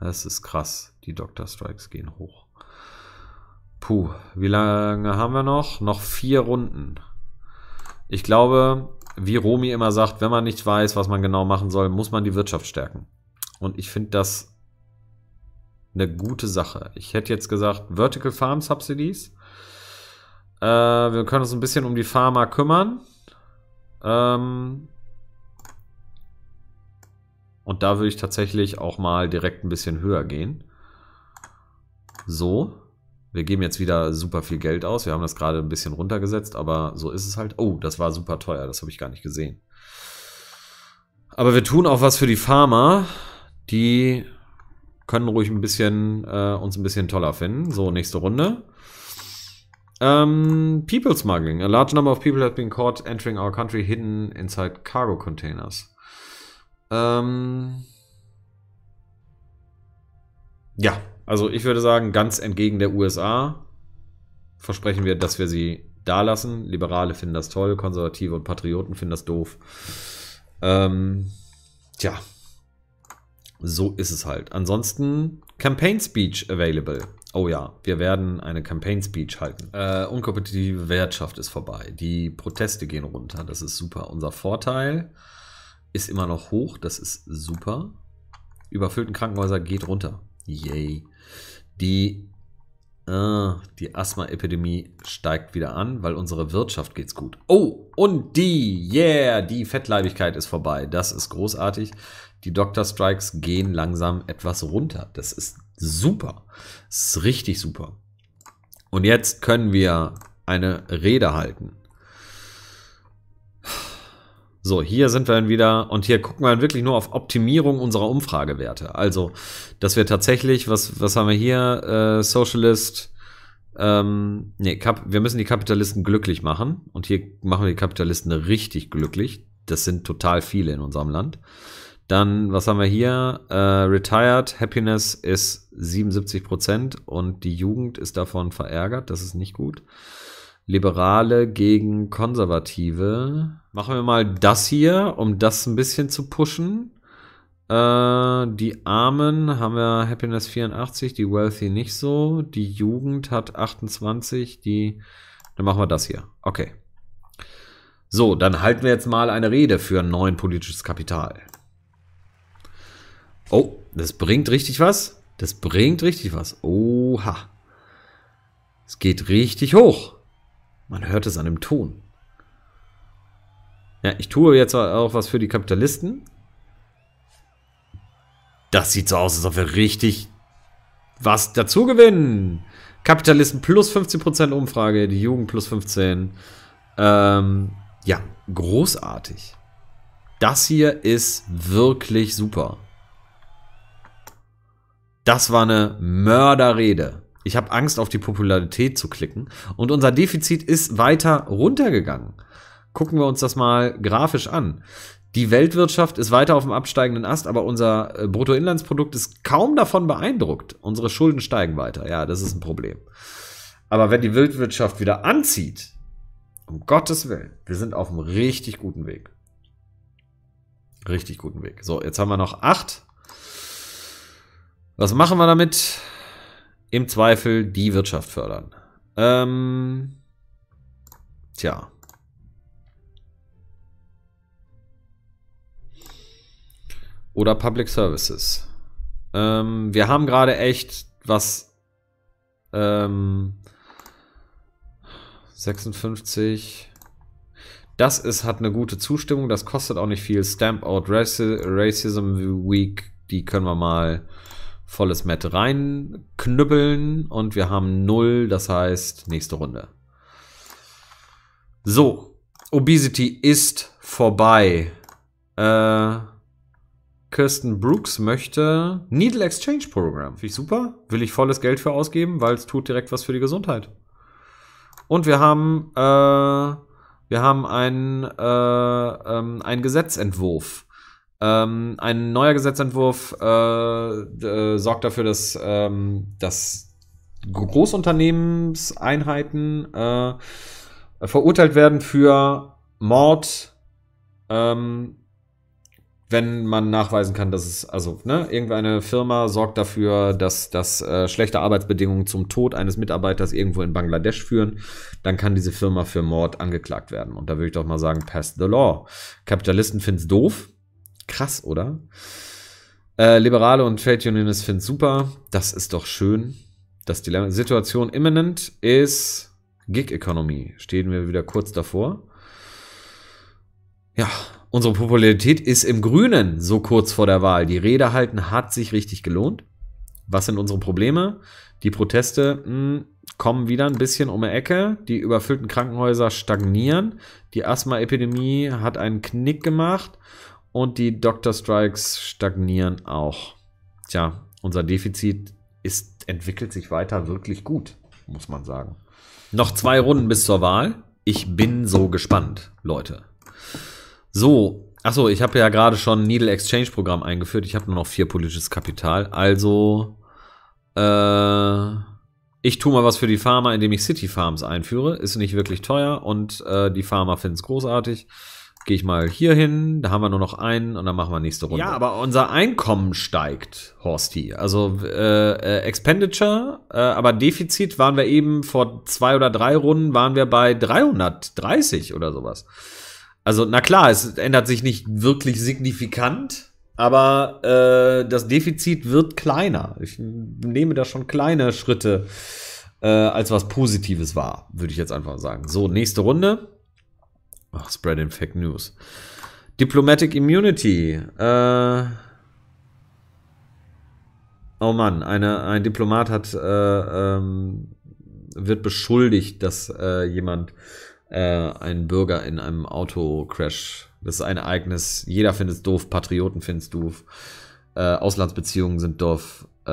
Es ist krass. Die Dr. Strikes gehen hoch. Puh, wie lange haben wir noch? Noch vier Runden. Ich glaube, wie Romy immer sagt, wenn man nicht weiß, was man genau machen soll, muss man die Wirtschaft stärken. Und ich finde das eine gute Sache. Ich hätte jetzt gesagt, Vertical Farm Subsidies. Äh, wir können uns ein bisschen um die Farmer kümmern. Ähm und da würde ich tatsächlich auch mal direkt ein bisschen höher gehen. So. Wir geben jetzt wieder super viel Geld aus. Wir haben das gerade ein bisschen runtergesetzt, aber so ist es halt. Oh, das war super teuer. Das habe ich gar nicht gesehen. Aber wir tun auch was für die Farmer. Die können ruhig ein bisschen äh, uns ein bisschen toller finden. So, nächste Runde. Um, ähm, people smuggling. A large number of people have been caught entering our country hidden inside cargo containers. Um, ähm, ja, also ich würde sagen, ganz entgegen der USA versprechen wir, dass wir sie da lassen. Liberale finden das toll, Konservative und Patrioten finden das doof. Um, ähm, tja, so ist es halt. Ansonsten Campaign Speech available. Oh ja, wir werden eine Campaign Speech halten. Äh, unkompetitive Wirtschaft ist vorbei. Die Proteste gehen runter. Das ist super. Unser Vorteil ist immer noch hoch. Das ist super. Überfüllten Krankenhäuser geht runter. Yay. Die, äh, die Asthma-Epidemie steigt wieder an, weil unsere Wirtschaft geht's gut. Oh, und die, yeah, die Fettleibigkeit ist vorbei. Das ist großartig. Die Doctor Strikes gehen langsam etwas runter. Das ist super. Das ist richtig super. Und jetzt können wir eine Rede halten. So, hier sind wir dann wieder und hier gucken wir dann wirklich nur auf Optimierung unserer Umfragewerte. Also, dass wir tatsächlich, was, was haben wir hier? Äh, Socialist, ähm, nee, Kap wir müssen die Kapitalisten glücklich machen. Und hier machen wir die Kapitalisten richtig glücklich. Das sind total viele in unserem Land. Dann, was haben wir hier? Äh, retired Happiness ist 77% und die Jugend ist davon verärgert. Das ist nicht gut. Liberale gegen Konservative. Machen wir mal das hier, um das ein bisschen zu pushen. Äh, die Armen haben wir Happiness 84, die Wealthy nicht so. Die Jugend hat 28, die. Dann machen wir das hier. Okay. So, dann halten wir jetzt mal eine Rede für ein neues politisches Kapital. Oh, das bringt richtig was. Das bringt richtig was. Oha. Es geht richtig hoch. Man hört es an dem Ton. Ja, ich tue jetzt auch was für die Kapitalisten. Das sieht so aus, als ob wir richtig was dazu gewinnen. Kapitalisten plus 15% Umfrage, die Jugend plus 15. Ähm, ja, großartig. Das hier ist wirklich super. Das war eine Mörderrede. Ich habe Angst, auf die Popularität zu klicken. Und unser Defizit ist weiter runtergegangen. Gucken wir uns das mal grafisch an. Die Weltwirtschaft ist weiter auf dem absteigenden Ast, aber unser äh, Bruttoinlandsprodukt ist kaum davon beeindruckt. Unsere Schulden steigen weiter. Ja, das ist ein Problem. Aber wenn die Weltwirtschaft wieder anzieht, um Gottes Willen, wir sind auf einem richtig guten Weg. Richtig guten Weg. So, jetzt haben wir noch acht was machen wir damit? Im Zweifel die Wirtschaft fördern. Ähm, tja. Oder Public Services. Ähm, wir haben gerade echt was. Ähm, 56. Das ist, hat eine gute Zustimmung. Das kostet auch nicht viel. Stamp Out Raci Racism Week. Die können wir mal volles Met reinknüppeln und wir haben 0, das heißt nächste Runde. So, Obesity ist vorbei. Äh, Kirsten Brooks möchte Needle Exchange Program. Finde ich super. Will ich volles Geld für ausgeben, weil es tut direkt was für die Gesundheit. Und wir haben, äh, wir haben einen, äh, ähm, einen Gesetzentwurf ähm, ein neuer Gesetzentwurf äh, äh, sorgt dafür, dass, ähm, dass Großunternehmenseinheiten äh, verurteilt werden für Mord, ähm, wenn man nachweisen kann, dass es, also, ne, irgendeine Firma sorgt dafür, dass, dass äh, schlechte Arbeitsbedingungen zum Tod eines Mitarbeiters irgendwo in Bangladesch führen, dann kann diese Firma für Mord angeklagt werden. Und da würde ich doch mal sagen, pass the law. Kapitalisten finden es doof, Krass, oder? Äh, Liberale und Trade Unionists finden super. Das ist doch schön. Das Dilemma. Situation imminent ist Gig Economy. Stehen wir wieder kurz davor. Ja, unsere Popularität ist im Grünen so kurz vor der Wahl. Die Rede halten hat sich richtig gelohnt. Was sind unsere Probleme? Die Proteste mh, hm, kommen wieder ein bisschen um die Ecke. Die überfüllten Krankenhäuser stagnieren. Die Asthma-Epidemie hat einen Knick gemacht. Und die Doctor Strikes stagnieren auch. Tja, unser Defizit ist, entwickelt sich weiter wirklich gut, muss man sagen. Noch zwei Runden bis zur Wahl. Ich bin so gespannt, Leute. So, achso, ich habe ja gerade schon Needle Exchange Programm eingeführt. Ich habe nur noch vier politisches Kapital. Also, äh, ich tue mal was für die Farmer, indem ich City Farms einführe. Ist nicht wirklich teuer und äh, die Farmer finden es großartig gehe ich mal hier hin, da haben wir nur noch einen und dann machen wir nächste Runde. Ja, aber unser Einkommen steigt, Horsti. Also äh, äh, Expenditure, äh, aber Defizit waren wir eben vor zwei oder drei Runden, waren wir bei 330 oder sowas. Also na klar, es ändert sich nicht wirklich signifikant, aber äh, das Defizit wird kleiner. Ich nehme da schon kleine Schritte äh, als was Positives war, würde ich jetzt einfach sagen. So, nächste Runde. Ach, Spreading Fake News. Diplomatic Immunity. Äh oh Mann, eine, ein Diplomat hat, äh, ähm, wird beschuldigt, dass äh, jemand äh, einen Bürger in einem Auto crash. Das ist ein Ereignis. Jeder findet es doof, Patrioten finden es doof. Äh, Auslandsbeziehungen sind doof. Äh,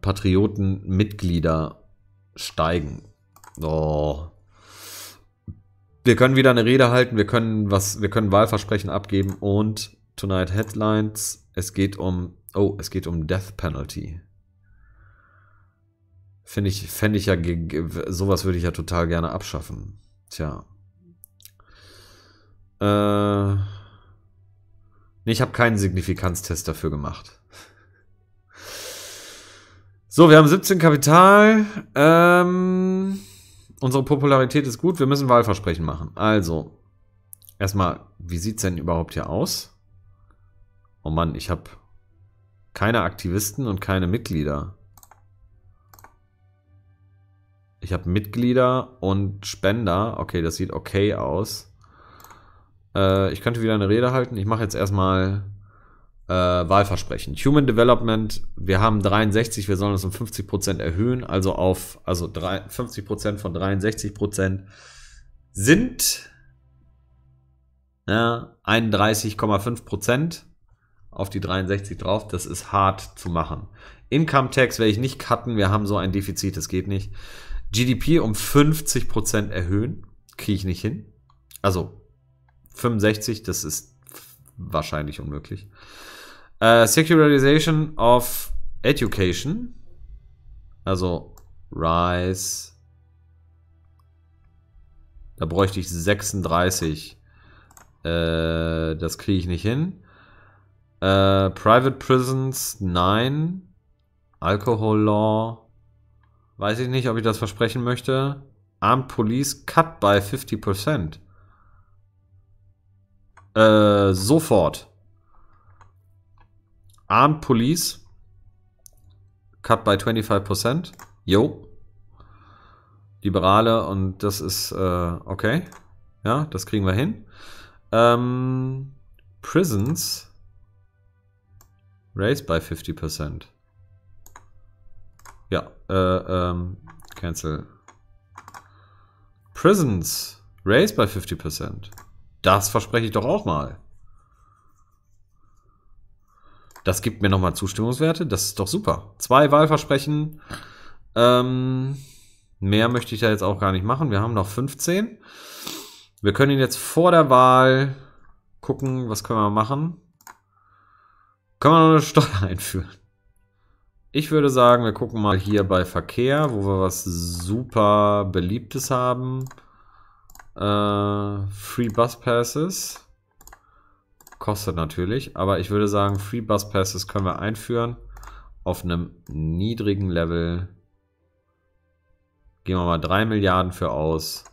Patriotenmitglieder steigen. Oh wir können wieder eine Rede halten, wir können was, wir können Wahlversprechen abgeben und Tonight Headlines. Es geht um, oh, es geht um Death Penalty. Finde ich, fände ich ja, sowas würde ich ja total gerne abschaffen. Tja. Äh, nee, ich habe keinen Signifikanztest dafür gemacht. So, wir haben 17 Kapital. Ähm, unsere Popularität ist gut, wir müssen Wahlversprechen machen. Also, erstmal, wie sieht es denn überhaupt hier aus? Oh Mann, ich habe keine Aktivisten und keine Mitglieder. Ich habe Mitglieder und Spender. Okay, das sieht okay aus. Äh, ich könnte wieder eine Rede halten. Ich mache jetzt erstmal äh, Wahlversprechen. Human Development, wir haben 63, wir sollen das um 50% Prozent erhöhen, also auf also 3, 50% Prozent von 63% Prozent sind ja, 31,5% Prozent auf die 63 drauf. Das ist hart zu machen. Income Tax werde ich nicht cutten, wir haben so ein Defizit, das geht nicht. GDP um 50% Prozent erhöhen, kriege ich nicht hin. Also 65, das ist wahrscheinlich unmöglich. Äh, Secularization of Education. Also Rise. Da bräuchte ich 36. Uh, äh, das kriege ich nicht hin. Uh, Private Prisons, nein. Alcohol Law. Weiß ich nicht, ob ich das versprechen möchte. Armed Police cut by 50%. Äh, sofort. Armed Police. Cut by 25%. Jo. Liberale und das ist äh, okay. Ja, das kriegen wir hin. Ähm, prisons. Raised by 50%. Ja, äh, ähm, cancel. Prisons. Raised by 50%. Das verspreche ich doch auch mal. Das gibt mir nochmal Zustimmungswerte. Das ist doch super. Zwei Wahlversprechen. Ähm, mehr möchte ich da jetzt auch gar nicht machen. Wir haben noch 15. Wir können ihn jetzt vor der Wahl gucken, was können wir machen. Können wir noch eine Steuer einführen? Ich würde sagen, wir gucken mal hier bei Verkehr, wo wir was super Beliebtes haben. Äh, Free Bus Passes kostet natürlich, aber ich würde sagen, Free Bus Passes können wir einführen auf einem niedrigen Level. Gehen wir mal 3 Milliarden für aus.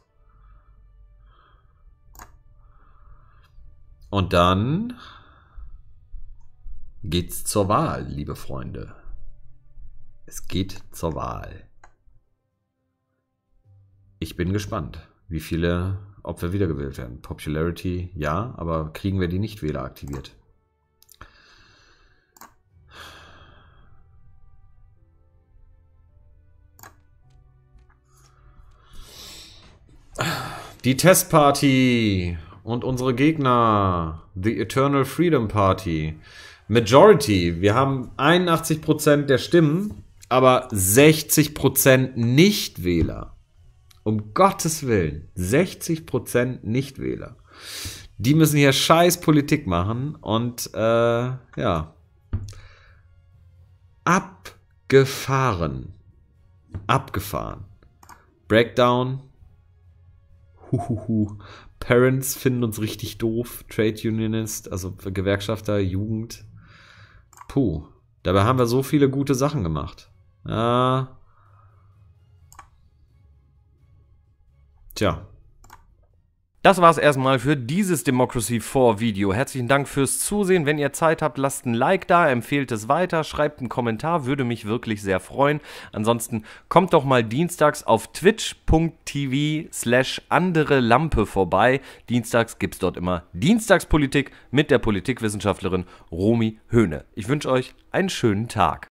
Und dann geht's zur Wahl, liebe Freunde. Es geht zur Wahl. Ich bin gespannt, wie viele ob wir wiedergewählt werden. Popularity, ja, aber kriegen wir die Nichtwähler aktiviert? Die Testparty und unsere Gegner, The Eternal Freedom Party. Majority, wir haben 81% der Stimmen, aber 60% Nichtwähler um Gottes Willen, 60 Prozent Nichtwähler. Die müssen hier scheiß Politik machen und äh, ja. Abgefahren. Abgefahren. Breakdown. Huhuhu. Parents finden uns richtig doof. Trade Unionist, also Gewerkschafter, Jugend. Puh. Dabei haben wir so viele gute Sachen gemacht. Äh, Tja. Das war's erstmal für dieses Democracy 4 Video. Herzlichen Dank fürs Zusehen. Wenn ihr Zeit habt, lasst ein Like da, empfehlt es weiter, schreibt einen Kommentar, würde mich wirklich sehr freuen. Ansonsten kommt doch mal dienstags auf twitch.tv slash andere Lampe vorbei. Dienstags gibt's dort immer Dienstagspolitik mit der Politikwissenschaftlerin Romy Höhne. Ich wünsche euch einen schönen Tag.